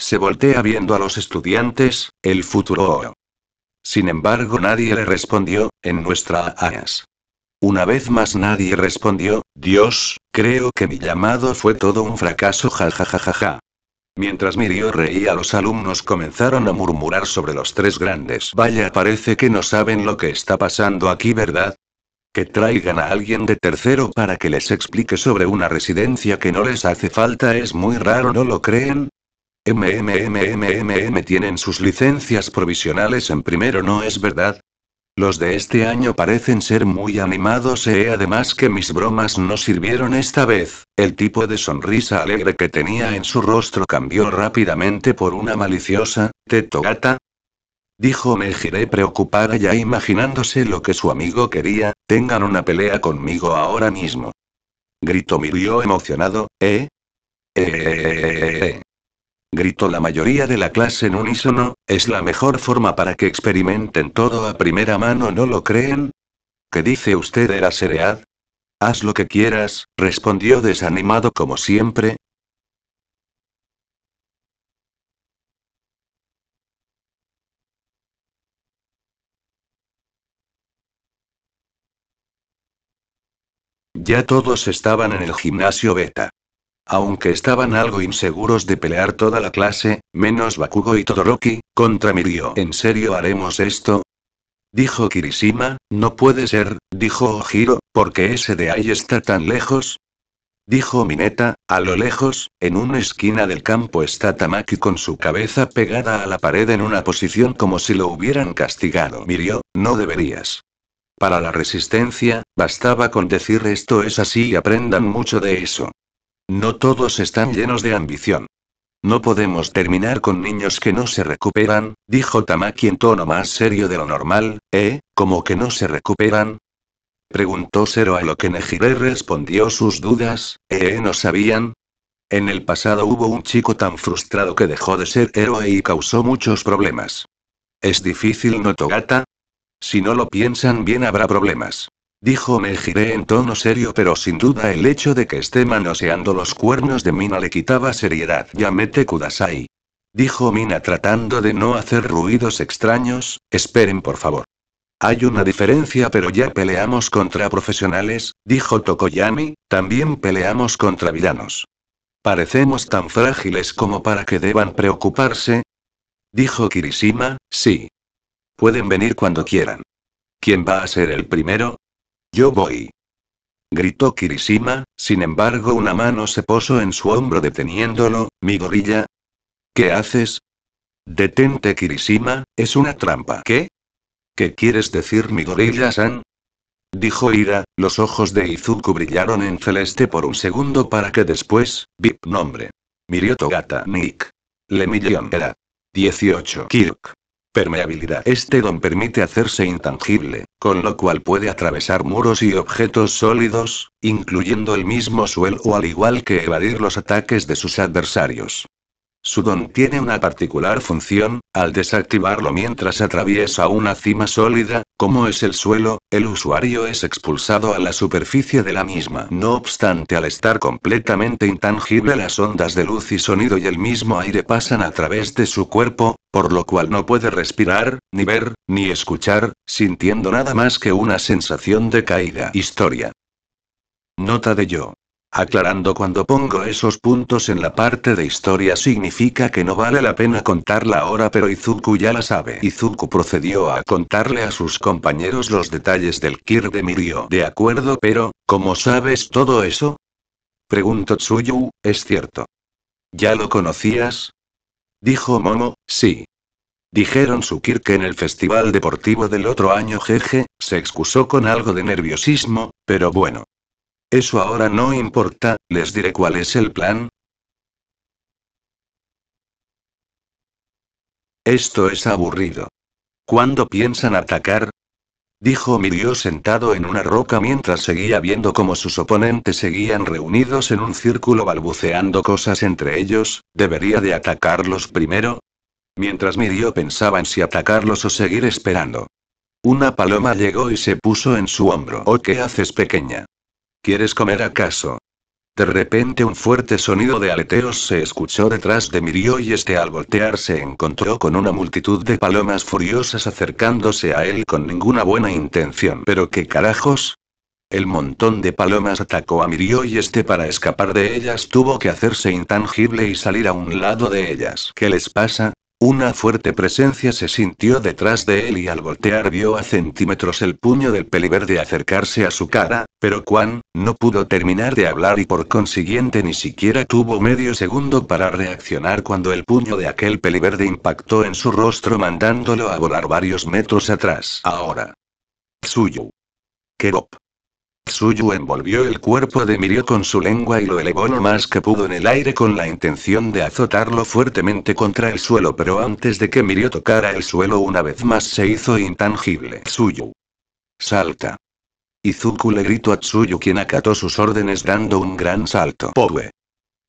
Se voltea viendo a los estudiantes, el futuro. Sin embargo, nadie le respondió, en nuestra AAS. Una vez más nadie respondió, Dios, creo que mi llamado fue todo un fracaso jajajajaja. Mientras Mirio reía los alumnos comenzaron a murmurar sobre los tres grandes. Vaya parece que no saben lo que está pasando aquí ¿verdad? Que traigan a alguien de tercero para que les explique sobre una residencia que no les hace falta es muy raro ¿no lo creen? MMMMMM tienen sus licencias provisionales en primero, ¿no es verdad? Los de este año parecen ser muy animados e además que mis bromas no sirvieron esta vez. El tipo de sonrisa alegre que tenía en su rostro cambió rápidamente por una maliciosa, teto gata. Dijo me giré preocupada ya imaginándose lo que su amigo quería, tengan una pelea conmigo ahora mismo. Gritó mirió emocionado, ¿eh? Eh, eh, eh, eh, eh gritó la mayoría de la clase en unísono, es la mejor forma para que experimenten todo a primera mano, ¿no lo creen? ¿Qué dice usted era la Haz lo que quieras, respondió desanimado como siempre. Ya todos estaban en el gimnasio beta. Aunque estaban algo inseguros de pelear toda la clase, menos Bakugo y Todoroki, contra Mirio. ¿En serio haremos esto? Dijo Kirishima, no puede ser, dijo Ojiro, porque ese de ahí está tan lejos. Dijo Mineta, a lo lejos, en una esquina del campo está Tamaki con su cabeza pegada a la pared en una posición como si lo hubieran castigado. Mirio, no deberías. Para la resistencia, bastaba con decir esto es así y aprendan mucho de eso. No todos están llenos de ambición. No podemos terminar con niños que no se recuperan, dijo Tamaki en tono más serio de lo normal, ¿eh? ¿Como que no se recuperan? Preguntó Zero a lo que Nejire respondió sus dudas, ¿eh? ¿No sabían? En el pasado hubo un chico tan frustrado que dejó de ser héroe y causó muchos problemas. Es difícil no Togata. Si no lo piensan bien habrá problemas. Dijo me giré en tono serio pero sin duda el hecho de que esté manoseando los cuernos de Mina le quitaba seriedad. mete Kudasai. Dijo Mina tratando de no hacer ruidos extraños, esperen por favor. Hay una diferencia pero ya peleamos contra profesionales, dijo Tokoyami, también peleamos contra villanos. ¿Parecemos tan frágiles como para que deban preocuparse? Dijo Kirishima, sí. Pueden venir cuando quieran. ¿Quién va a ser el primero? Yo voy. Gritó Kirishima, sin embargo una mano se posó en su hombro deteniéndolo, mi gorilla. ¿Qué haces? Detente Kirishima, es una trampa. ¿Qué? ¿Qué quieres decir mi gorilla-san? Dijo Ira, los ojos de Izuku brillaron en celeste por un segundo para que después, bip nombre. Mirioto Gata Nick. Le millón era. 18 Kirk. Permeabilidad. Este don permite hacerse intangible, con lo cual puede atravesar muros y objetos sólidos, incluyendo el mismo suelo o al igual que evadir los ataques de sus adversarios. Su don tiene una particular función, al desactivarlo mientras atraviesa una cima sólida, como es el suelo, el usuario es expulsado a la superficie de la misma. No obstante, al estar completamente intangible, las ondas de luz y sonido y el mismo aire pasan a través de su cuerpo, por lo cual no puede respirar, ni ver, ni escuchar, sintiendo nada más que una sensación de caída. Historia. Nota de yo. Aclarando cuando pongo esos puntos en la parte de historia significa que no vale la pena contarla ahora pero Izuku ya la sabe. Izuku procedió a contarle a sus compañeros los detalles del Kir de Mirio. De acuerdo pero, ¿cómo sabes todo eso? Preguntó Tsuyu, es cierto. ¿Ya lo conocías? Dijo Momo, sí. Dijeron su Kir que en el festival deportivo del otro año jeje, se excusó con algo de nerviosismo, pero bueno. Eso ahora no importa, les diré cuál es el plan. Esto es aburrido. ¿Cuándo piensan atacar? Dijo Mirio sentado en una roca mientras seguía viendo cómo sus oponentes seguían reunidos en un círculo balbuceando cosas entre ellos, ¿debería de atacarlos primero? Mientras Mirio pensaba en si atacarlos o seguir esperando. Una paloma llegó y se puso en su hombro. ¿O oh, qué haces pequeña? ¿Quieres comer acaso? De repente un fuerte sonido de aleteos se escuchó detrás de Mirio y este al voltear se encontró con una multitud de palomas furiosas acercándose a él con ninguna buena intención. ¿Pero qué carajos? El montón de palomas atacó a Mirio y este para escapar de ellas tuvo que hacerse intangible y salir a un lado de ellas. ¿Qué les pasa? Una fuerte presencia se sintió detrás de él y al voltear vio a centímetros el puño del peliverde acercarse a su cara, pero Juan no pudo terminar de hablar y por consiguiente ni siquiera tuvo medio segundo para reaccionar cuando el puño de aquel peliverde impactó en su rostro mandándolo a volar varios metros atrás. Ahora. Suyo. Kerop. Tsuyu envolvió el cuerpo de Mirio con su lengua y lo elevó lo más que pudo en el aire con la intención de azotarlo fuertemente contra el suelo, pero antes de que Mirio tocara el suelo una vez más se hizo intangible. Tsuyu. Salta. Izuku le gritó a Tsuyu quien acató sus órdenes dando un gran salto. Powe.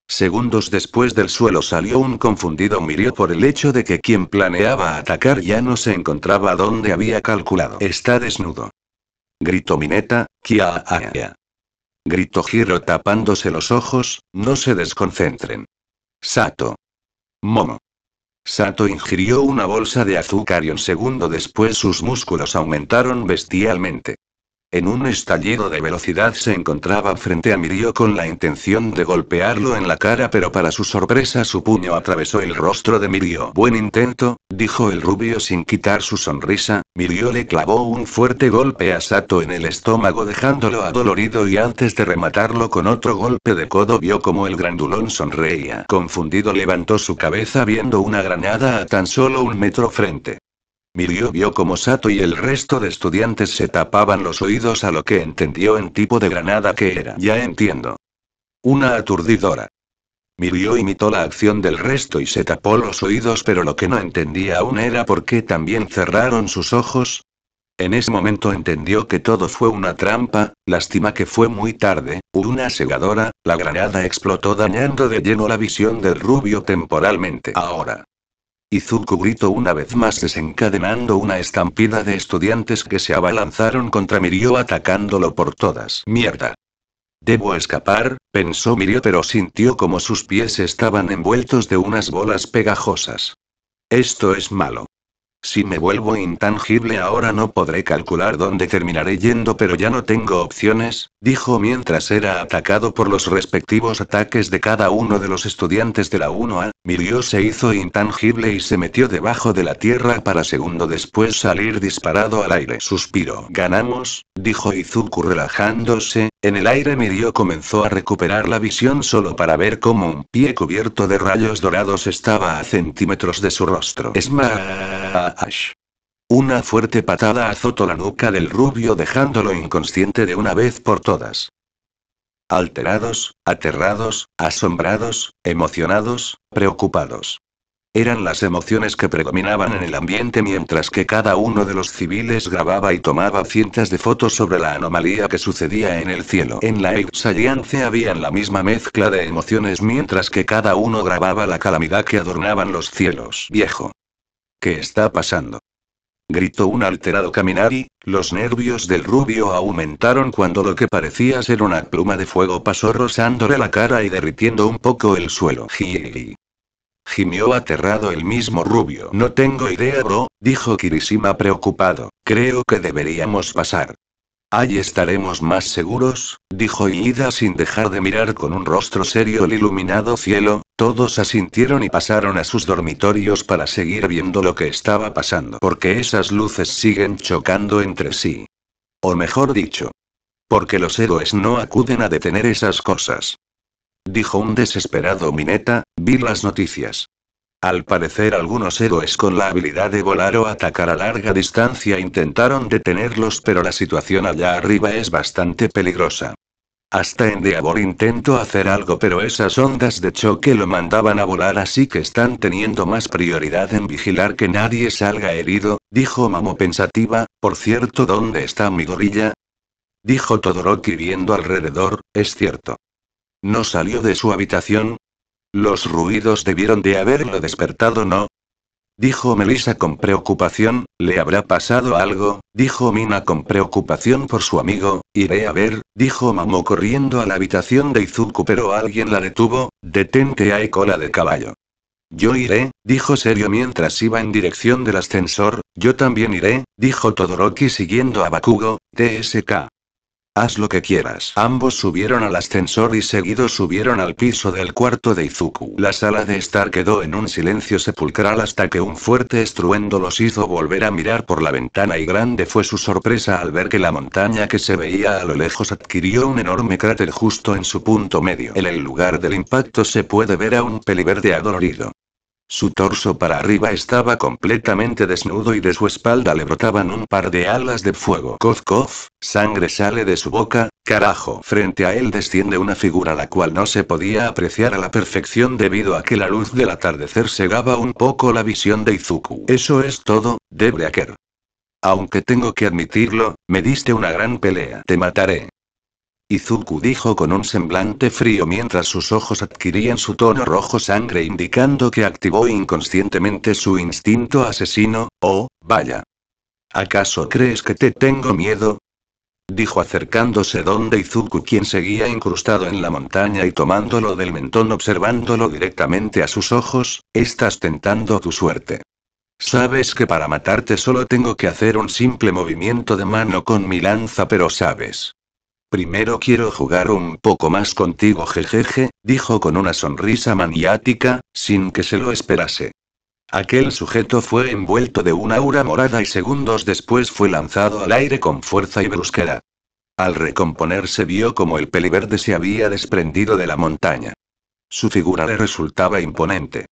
Segundos después del suelo salió un confundido Mirio por el hecho de que quien planeaba atacar ya no se encontraba donde había calculado. Está desnudo gritó Mineta, kia Gritó Hiro tapándose los ojos, no se desconcentren. Sato. Momo. Sato ingirió una bolsa de azúcar y un segundo después sus músculos aumentaron bestialmente en un estallido de velocidad se encontraba frente a Mirio con la intención de golpearlo en la cara, pero para su sorpresa su puño atravesó el rostro de Mirio. Buen intento, dijo el rubio sin quitar su sonrisa. Mirio le clavó un fuerte golpe a Sato en el estómago dejándolo adolorido y antes de rematarlo con otro golpe de codo vio como el grandulón sonreía. Confundido levantó su cabeza viendo una granada a tan solo un metro frente. Mirio vio como Sato y el resto de estudiantes se tapaban los oídos a lo que entendió en tipo de granada que era. Ya entiendo. Una aturdidora. Mirio imitó la acción del resto y se tapó los oídos, pero lo que no entendía aún era por qué también cerraron sus ojos. En ese momento entendió que todo fue una trampa, lástima que fue muy tarde, una segadora, la granada explotó dañando de lleno la visión del rubio temporalmente. Ahora, Izuku gritó una vez más desencadenando una estampida de estudiantes que se abalanzaron contra Mirio atacándolo por todas. Mierda. Debo escapar, pensó Mirio pero sintió como sus pies estaban envueltos de unas bolas pegajosas. Esto es malo. Si me vuelvo intangible ahora no podré calcular dónde terminaré yendo, pero ya no tengo opciones, dijo mientras era atacado por los respectivos ataques de cada uno de los estudiantes de la 1A. Mirio se hizo intangible y se metió debajo de la tierra para segundo después salir disparado al aire. Suspiro. Ganamos, dijo Izuku relajándose, en el aire Mirio comenzó a recuperar la visión solo para ver cómo un pie cubierto de rayos dorados estaba a centímetros de su rostro. Smash. Una fuerte patada azotó la nuca del rubio dejándolo inconsciente de una vez por todas. Alterados, aterrados, asombrados, emocionados, preocupados. Eran las emociones que predominaban en el ambiente mientras que cada uno de los civiles grababa y tomaba cientos de fotos sobre la anomalía que sucedía en el cielo. En la Exalliance habían la misma mezcla de emociones mientras que cada uno grababa la calamidad que adornaban los cielos. Viejo. ¿Qué está pasando? gritó un alterado Caminari, los nervios del rubio aumentaron cuando lo que parecía ser una pluma de fuego pasó rozándole la cara y derritiendo un poco el suelo. Gimió aterrado el mismo rubio. No tengo idea, bro, dijo Kirishima preocupado. Creo que deberíamos pasar. Ahí estaremos más seguros, dijo Iida sin dejar de mirar con un rostro serio el iluminado cielo, todos asintieron y pasaron a sus dormitorios para seguir viendo lo que estaba pasando, porque esas luces siguen chocando entre sí. O mejor dicho, porque los héroes no acuden a detener esas cosas dijo un desesperado Mineta, vi las noticias. Al parecer algunos héroes con la habilidad de volar o atacar a larga distancia intentaron detenerlos pero la situación allá arriba es bastante peligrosa. Hasta en Endeavor intento hacer algo pero esas ondas de choque lo mandaban a volar así que están teniendo más prioridad en vigilar que nadie salga herido, dijo Mamo pensativa, por cierto ¿dónde está mi gorilla? Dijo Todoroki viendo alrededor, es cierto. No salió de su habitación. Los ruidos debieron de haberlo despertado, ¿no? Dijo Melissa con preocupación, ¿le habrá pasado algo? Dijo Mina con preocupación por su amigo, iré a ver, dijo Mamo corriendo a la habitación de Izuku pero alguien la detuvo, detente hay cola de caballo. Yo iré, dijo Serio mientras iba en dirección del ascensor, yo también iré, dijo Todoroki siguiendo a Bakugo, TSK. Haz lo que quieras. Ambos subieron al ascensor y seguidos subieron al piso del cuarto de Izuku. La sala de estar quedó en un silencio sepulcral hasta que un fuerte estruendo los hizo volver a mirar por la ventana y grande fue su sorpresa al ver que la montaña que se veía a lo lejos adquirió un enorme cráter justo en su punto medio. En el lugar del impacto se puede ver a un peliverde adolorido. Su torso para arriba estaba completamente desnudo y de su espalda le brotaban un par de alas de fuego. Kozkov, sangre sale de su boca, carajo. Frente a él desciende una figura la cual no se podía apreciar a la perfección debido a que la luz del atardecer cegaba un poco la visión de Izuku. Eso es todo, Debreaker. Aunque tengo que admitirlo, me diste una gran pelea. Te mataré. Izuku dijo con un semblante frío mientras sus ojos adquirían su tono rojo sangre indicando que activó inconscientemente su instinto asesino, oh, vaya. ¿Acaso crees que te tengo miedo? Dijo acercándose donde Izuku quien seguía incrustado en la montaña y tomándolo del mentón observándolo directamente a sus ojos, estás tentando tu suerte. Sabes que para matarte solo tengo que hacer un simple movimiento de mano con mi lanza pero sabes Primero quiero jugar un poco más contigo, jejeje, dijo con una sonrisa maniática, sin que se lo esperase. Aquel sujeto fue envuelto de una aura morada y segundos después fue lanzado al aire con fuerza y brusquedad. Al recomponerse vio como el peliverde se había desprendido de la montaña. Su figura le resultaba imponente.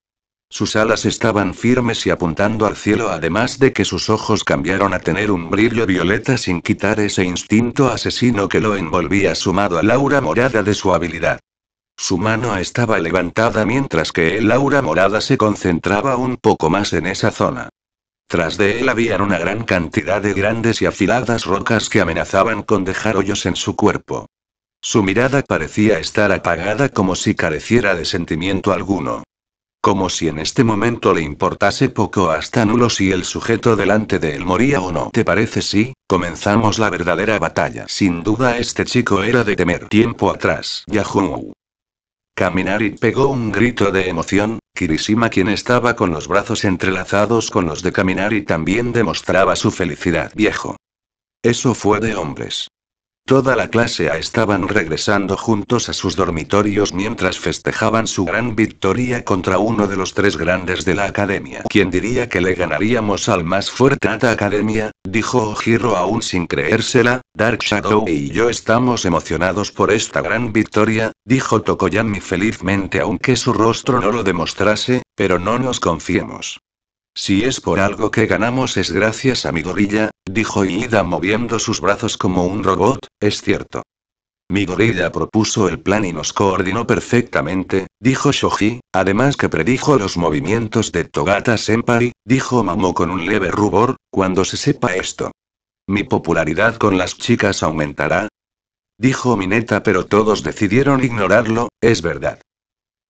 Sus alas estaban firmes y apuntando al cielo además de que sus ojos cambiaron a tener un brillo violeta sin quitar ese instinto asesino que lo envolvía sumado al aura morada de su habilidad. Su mano estaba levantada mientras que el aura morada se concentraba un poco más en esa zona. Tras de él había una gran cantidad de grandes y afiladas rocas que amenazaban con dejar hoyos en su cuerpo. Su mirada parecía estar apagada como si careciera de sentimiento alguno. Como si en este momento le importase poco hasta nulo si el sujeto delante de él moría o no. ¿Te parece si comenzamos la verdadera batalla? Sin duda este chico era de temer. Tiempo atrás. Yahoo. Kaminari pegó un grito de emoción, Kirishima quien estaba con los brazos entrelazados con los de Kaminari también demostraba su felicidad viejo. Eso fue de hombres. Toda la clase A estaban regresando juntos a sus dormitorios mientras festejaban su gran victoria contra uno de los tres grandes de la academia. ¿Quién diría que le ganaríamos al más fuerte Ata la academia? dijo Ojiro aún sin creérsela. Dark Shadow y yo estamos emocionados por esta gran victoria, dijo Tokoyami felizmente aunque su rostro no lo demostrase, pero no nos confiemos. Si es por algo que ganamos es gracias a mi gorilla, Dijo Iida moviendo sus brazos como un robot, es cierto. Mi gorilla propuso el plan y nos coordinó perfectamente, dijo Shoji, además que predijo los movimientos de Togata Senpai, dijo Mamo con un leve rubor, cuando se sepa esto. Mi popularidad con las chicas aumentará. Dijo Mineta pero todos decidieron ignorarlo, es verdad.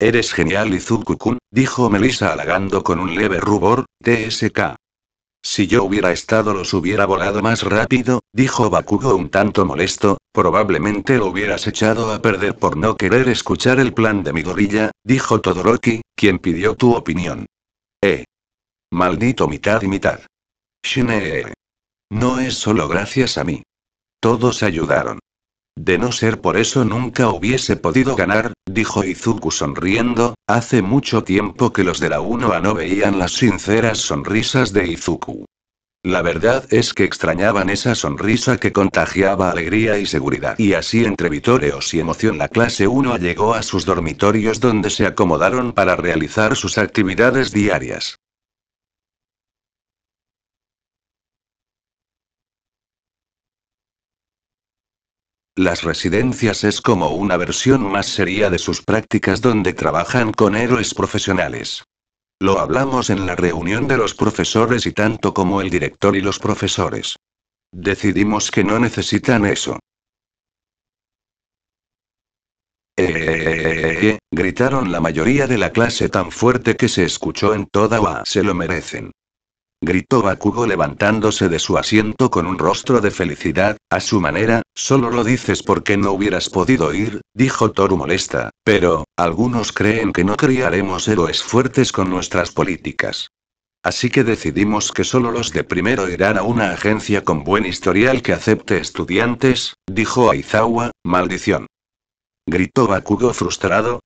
Eres genial Izuku-kun, dijo Melissa halagando con un leve rubor, TSK. Si yo hubiera estado los hubiera volado más rápido, dijo Bakugo un tanto molesto, probablemente lo hubieras echado a perder por no querer escuchar el plan de mi gorilla, dijo Todoroki, quien pidió tu opinión. Eh. Maldito mitad y mitad. Shinee. No es solo gracias a mí. Todos ayudaron. De no ser por eso nunca hubiese podido ganar, dijo Izuku sonriendo, hace mucho tiempo que los de la 1A no veían las sinceras sonrisas de Izuku. La verdad es que extrañaban esa sonrisa que contagiaba alegría y seguridad. Y así entre vitoreos y emoción la clase 1 llegó a sus dormitorios donde se acomodaron para realizar sus actividades diarias. Las residencias es como una versión más seria de sus prácticas donde trabajan con héroes profesionales. Lo hablamos en la reunión de los profesores y tanto como el director y los profesores. Decidimos que no necesitan eso. Eh, eh, eh, eh gritaron la mayoría de la clase tan fuerte que se escuchó en toda UA. Se lo merecen gritó Bakugo levantándose de su asiento con un rostro de felicidad, a su manera, solo lo dices porque no hubieras podido ir, dijo Toru molesta, pero, algunos creen que no criaremos héroes fuertes con nuestras políticas. Así que decidimos que solo los de primero irán a una agencia con buen historial que acepte estudiantes, dijo Aizawa, maldición. Gritó Bakugo frustrado,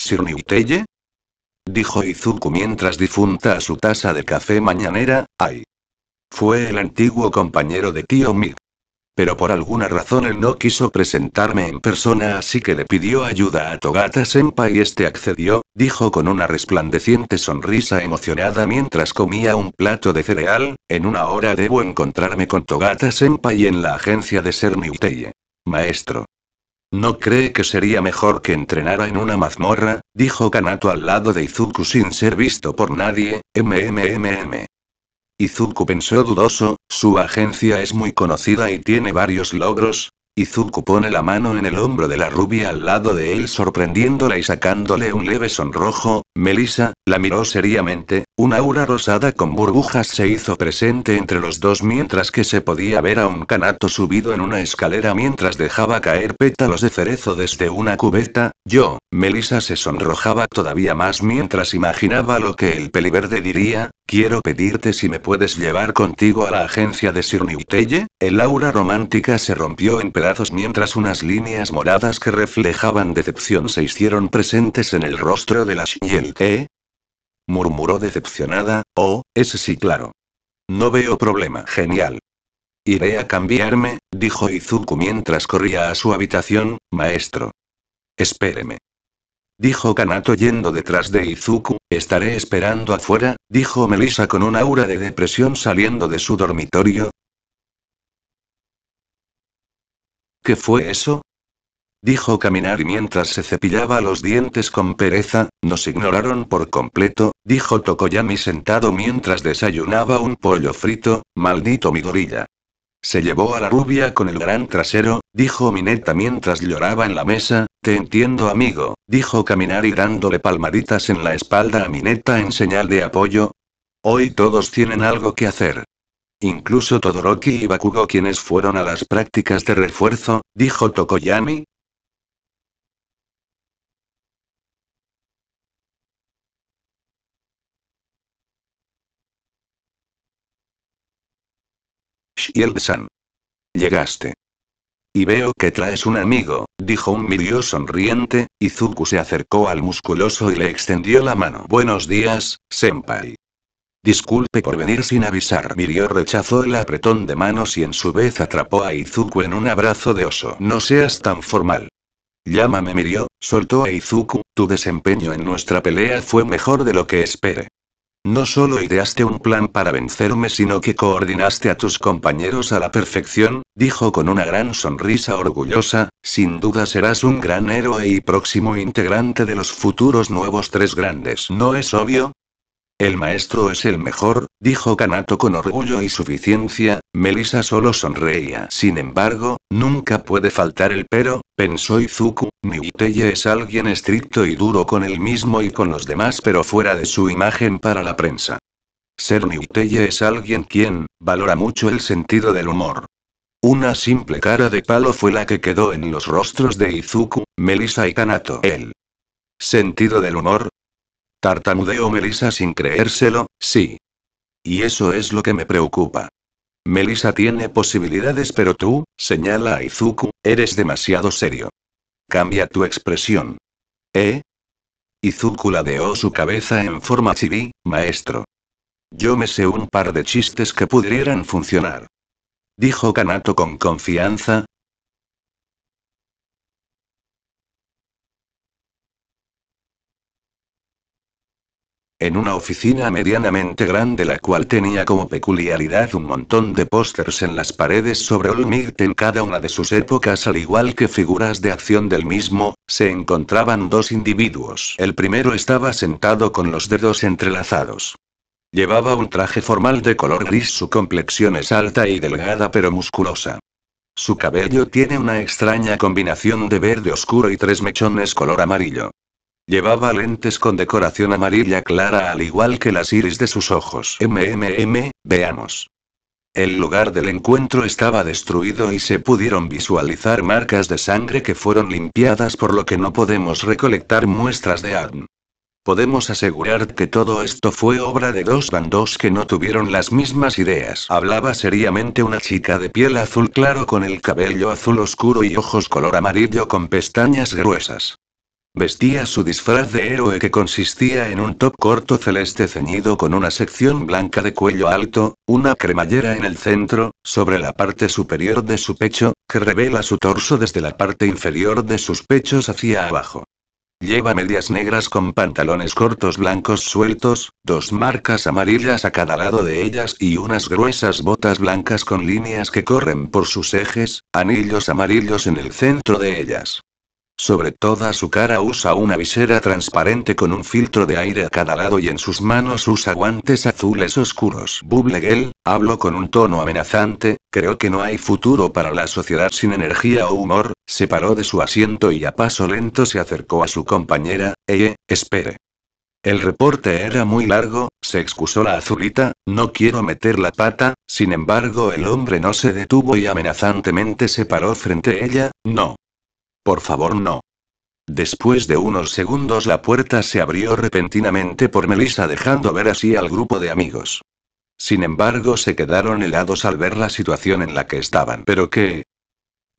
Sir Dijo Izuku mientras difunta a su taza de café mañanera, ay. Fue el antiguo compañero de tío Pero por alguna razón él no quiso presentarme en persona, así que le pidió ayuda a Togata Senpai y este accedió, dijo con una resplandeciente sonrisa emocionada mientras comía un plato de cereal. En una hora debo encontrarme con Togata Senpai en la agencia de Ser Maestro. ¿No cree que sería mejor que entrenara en una mazmorra? dijo Kanato al lado de Izuku sin ser visto por nadie, mmmmm. Izuku pensó dudoso, su agencia es muy conocida y tiene varios logros, Izuku pone la mano en el hombro de la rubia al lado de él sorprendiéndola y sacándole un leve sonrojo, Melisa, la miró seriamente, Una aura rosada con burbujas se hizo presente entre los dos mientras que se podía ver a un canato subido en una escalera mientras dejaba caer pétalos de cerezo desde una cubeta, yo, Melisa se sonrojaba todavía más mientras imaginaba lo que el peliverde diría, quiero pedirte si me puedes llevar contigo a la agencia de Sirniuteye, el aura romántica se rompió en mientras unas líneas moradas que reflejaban decepción se hicieron presentes en el rostro de la Shiel Murmuró decepcionada, oh, ese sí claro. No veo problema, genial. Iré a cambiarme, dijo Izuku mientras corría a su habitación, maestro. Espéreme. Dijo Kanato yendo detrás de Izuku, estaré esperando afuera, dijo Melissa con un aura de depresión saliendo de su dormitorio, ¿Qué fue eso? Dijo Caminar y mientras se cepillaba los dientes con pereza, nos ignoraron por completo, dijo Tokoyami sentado mientras desayunaba un pollo frito, maldito mi gorilla. Se llevó a la rubia con el gran trasero, dijo Mineta mientras lloraba en la mesa, te entiendo amigo, dijo y dándole palmaditas en la espalda a Mineta en señal de apoyo. Hoy todos tienen algo que hacer. Incluso Todoroki y Bakugo quienes fueron a las prácticas de refuerzo, dijo Tokoyami. Shiel-san. Llegaste. Y veo que traes un amigo, dijo un mirio sonriente, y se acercó al musculoso y le extendió la mano. Buenos días, senpai. Disculpe por venir sin avisar. Mirio rechazó el apretón de manos y en su vez atrapó a Izuku en un abrazo de oso. No seas tan formal. Llámame Mirio, soltó a Izuku, tu desempeño en nuestra pelea fue mejor de lo que esperé. No solo ideaste un plan para vencerme, sino que coordinaste a tus compañeros a la perfección, dijo con una gran sonrisa orgullosa, sin duda serás un gran héroe y próximo integrante de los futuros nuevos tres grandes. ¿No es obvio? El maestro es el mejor, dijo Kanato con orgullo y suficiencia, Melissa solo sonreía. Sin embargo, nunca puede faltar el pero, pensó Izuku, Niutelle es alguien estricto y duro con él mismo y con los demás pero fuera de su imagen para la prensa. Ser Niutelle es alguien quien, valora mucho el sentido del humor. Una simple cara de palo fue la que quedó en los rostros de Izuku, Melissa y Kanato. El sentido del humor, Tartamudeó Melisa sin creérselo, sí. Y eso es lo que me preocupa. Melissa tiene posibilidades, pero tú, señala a Izuku, eres demasiado serio. Cambia tu expresión. ¿Eh? Izuku ladeó su cabeza en forma chibi, maestro. Yo me sé un par de chistes que pudieran funcionar. Dijo Kanato con confianza, en una oficina medianamente grande la cual tenía como peculiaridad un montón de pósters en las paredes sobre Olmir en cada una de sus épocas al igual que figuras de acción del mismo, se encontraban dos individuos. El primero estaba sentado con los dedos entrelazados. Llevaba un traje formal de color gris, su complexión es alta y delgada pero musculosa. Su cabello tiene una extraña combinación de verde oscuro y tres mechones color amarillo. Llevaba lentes con decoración amarilla clara al igual que las iris de sus ojos. MMM, veamos. El lugar del encuentro estaba destruido y se pudieron visualizar marcas de sangre que fueron limpiadas por lo que no podemos recolectar muestras de ADN. Podemos asegurar que todo esto fue obra de dos bandos que no tuvieron las mismas ideas. Hablaba seriamente una chica de piel azul claro con el cabello azul oscuro y ojos color amarillo con pestañas gruesas. Vestía su disfraz de héroe que consistía en un top corto celeste ceñido con una sección blanca de cuello alto, una cremallera en el centro, sobre la parte superior de su pecho, que revela su torso desde la parte inferior de sus pechos hacia abajo. Lleva medias negras con pantalones cortos blancos sueltos, dos marcas amarillas a cada lado de ellas y unas gruesas botas blancas con líneas que corren por sus ejes, anillos amarillos en el centro de ellas. Sobre toda su cara usa una visera transparente con un filtro de aire a cada lado y en sus manos usa guantes azules oscuros. Bublegel, habló con un tono amenazante, creo que no hay futuro para la sociedad sin energía o humor, se paró de su asiento y a paso lento se acercó a su compañera, Eye, eh, espere. El reporte era muy largo, se excusó la azulita, no quiero meter la pata, sin embargo el hombre no se detuvo y amenazantemente se paró frente a ella, no. Por favor, no. Después de unos segundos la puerta se abrió repentinamente por Melissa dejando ver así al grupo de amigos. Sin embargo, se quedaron helados al ver la situación en la que estaban. ¿Pero qué?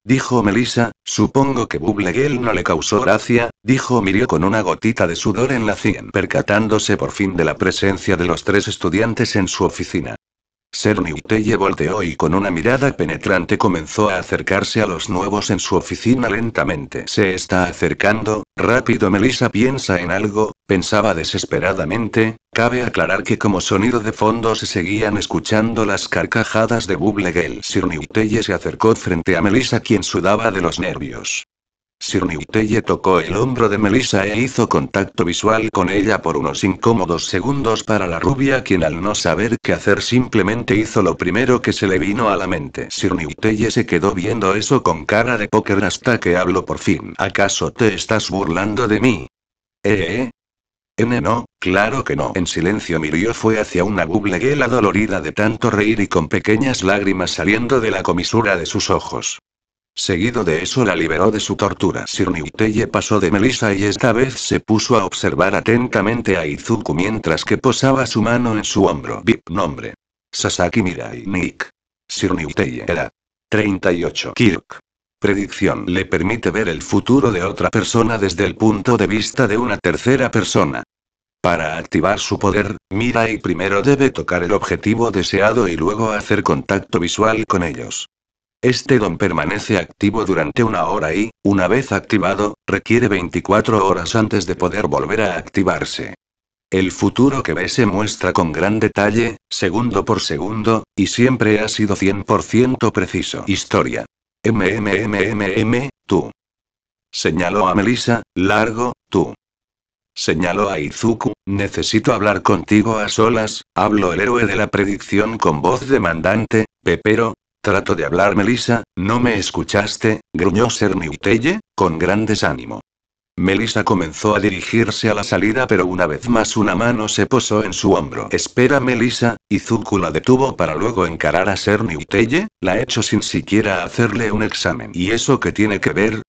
Dijo Melissa, supongo que Bublegel no le causó gracia, dijo Mirio con una gotita de sudor en la cien, percatándose por fin de la presencia de los tres estudiantes en su oficina. Ser Newtelle volteó y con una mirada penetrante comenzó a acercarse a los nuevos en su oficina lentamente. Se está acercando, rápido Melissa piensa en algo, pensaba desesperadamente, cabe aclarar que como sonido de fondo se seguían escuchando las carcajadas de Bublegel. Sir Newtelle se acercó frente a Melissa quien sudaba de los nervios. Sir tocó el hombro de Melissa e hizo contacto visual con ella por unos incómodos segundos para la rubia quien al no saber qué hacer simplemente hizo lo primero que se le vino a la mente. Sir se quedó viendo eso con cara de póker hasta que habló por fin. ¿Acaso te estás burlando de mí? ¿Eh? N eh, eh, eh, no, claro que no. En silencio Mirio fue hacia una bubleguela dolorida de tanto reír y con pequeñas lágrimas saliendo de la comisura de sus ojos. Seguido de eso la liberó de su tortura. Sir pasó de Melissa y esta vez se puso a observar atentamente a Izuku mientras que posaba su mano en su hombro. VIP nombre. Sasaki Mirai Nick. Sir era. 38. Kirk. Predicción le permite ver el futuro de otra persona desde el punto de vista de una tercera persona. Para activar su poder, Mirai primero debe tocar el objetivo deseado y luego hacer contacto visual con ellos. Este don permanece activo durante una hora y, una vez activado, requiere 24 horas antes de poder volver a activarse. El futuro que ve se muestra con gran detalle, segundo por segundo, y siempre ha sido 100% preciso. Historia. MMMMM, tú. Señaló a Melissa, largo, tú. Señaló a Izuku, necesito hablar contigo a solas, habló el héroe de la predicción con voz demandante, Pepero, Trato de hablar, Melissa, ¿no me escuchaste? gruñó Serniutelle, con gran desánimo. Melisa comenzó a dirigirse a la salida, pero una vez más una mano se posó en su hombro. Espera, Melissa, y la detuvo para luego encarar a Serniutelle. la hecho sin siquiera hacerle un examen. ¿Y eso qué tiene que ver?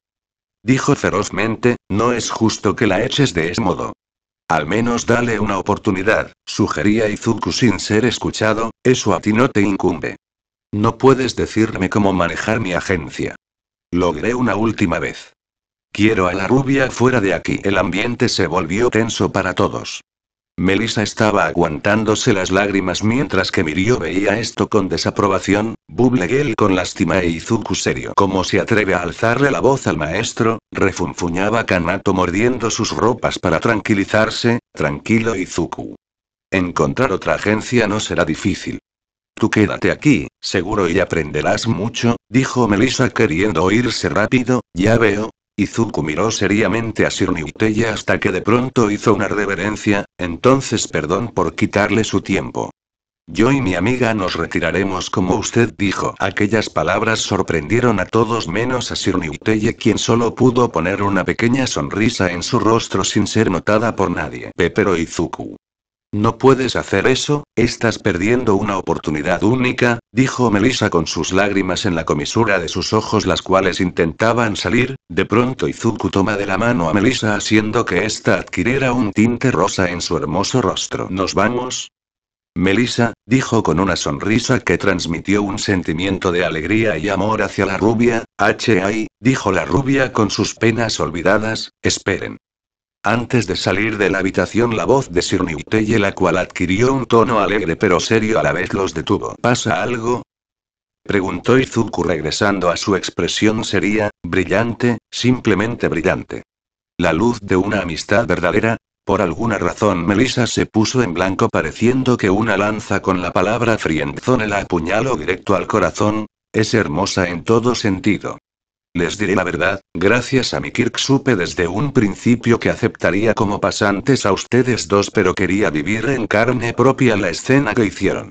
Dijo ferozmente, no es justo que la eches de ese modo. Al menos dale una oportunidad, sugería Izuku sin ser escuchado, eso a ti no te incumbe. No puedes decirme cómo manejar mi agencia. Logré una última vez. Quiero a la rubia fuera de aquí. El ambiente se volvió tenso para todos. Melissa estaba aguantándose las lágrimas mientras que Mirio veía esto con desaprobación, Bublegel con lástima e Izuku serio. Como se atreve a alzarle la voz al maestro? refunfuñaba Kanato mordiendo sus ropas para tranquilizarse, tranquilo Izuku. Encontrar otra agencia no será difícil. Tú quédate aquí, seguro y aprenderás mucho, dijo Melissa queriendo oírse rápido, ya veo. Izuku miró seriamente a Sir hasta que de pronto hizo una reverencia, entonces perdón por quitarle su tiempo. Yo y mi amiga nos retiraremos como usted dijo. Aquellas palabras sorprendieron a todos menos a Sir quien solo pudo poner una pequeña sonrisa en su rostro sin ser notada por nadie. Pepero Izuku. No puedes hacer eso, estás perdiendo una oportunidad única, dijo Melisa con sus lágrimas en la comisura de sus ojos las cuales intentaban salir, de pronto Izuku toma de la mano a Melisa haciendo que ésta adquiriera un tinte rosa en su hermoso rostro. ¿Nos vamos? Melisa, dijo con una sonrisa que transmitió un sentimiento de alegría y amor hacia la rubia, H.I., dijo la rubia con sus penas olvidadas, esperen. Antes de salir de la habitación la voz de Sir Newtelle la cual adquirió un tono alegre pero serio a la vez los detuvo. ¿Pasa algo? Preguntó Izuku regresando a su expresión seria, brillante, simplemente brillante. La luz de una amistad verdadera. Por alguna razón Melissa se puso en blanco pareciendo que una lanza con la palabra friendzone la apuñaló directo al corazón. Es hermosa en todo sentido. Les diré la verdad, gracias a mi Kirk supe desde un principio que aceptaría como pasantes a ustedes dos pero quería vivir en carne propia la escena que hicieron.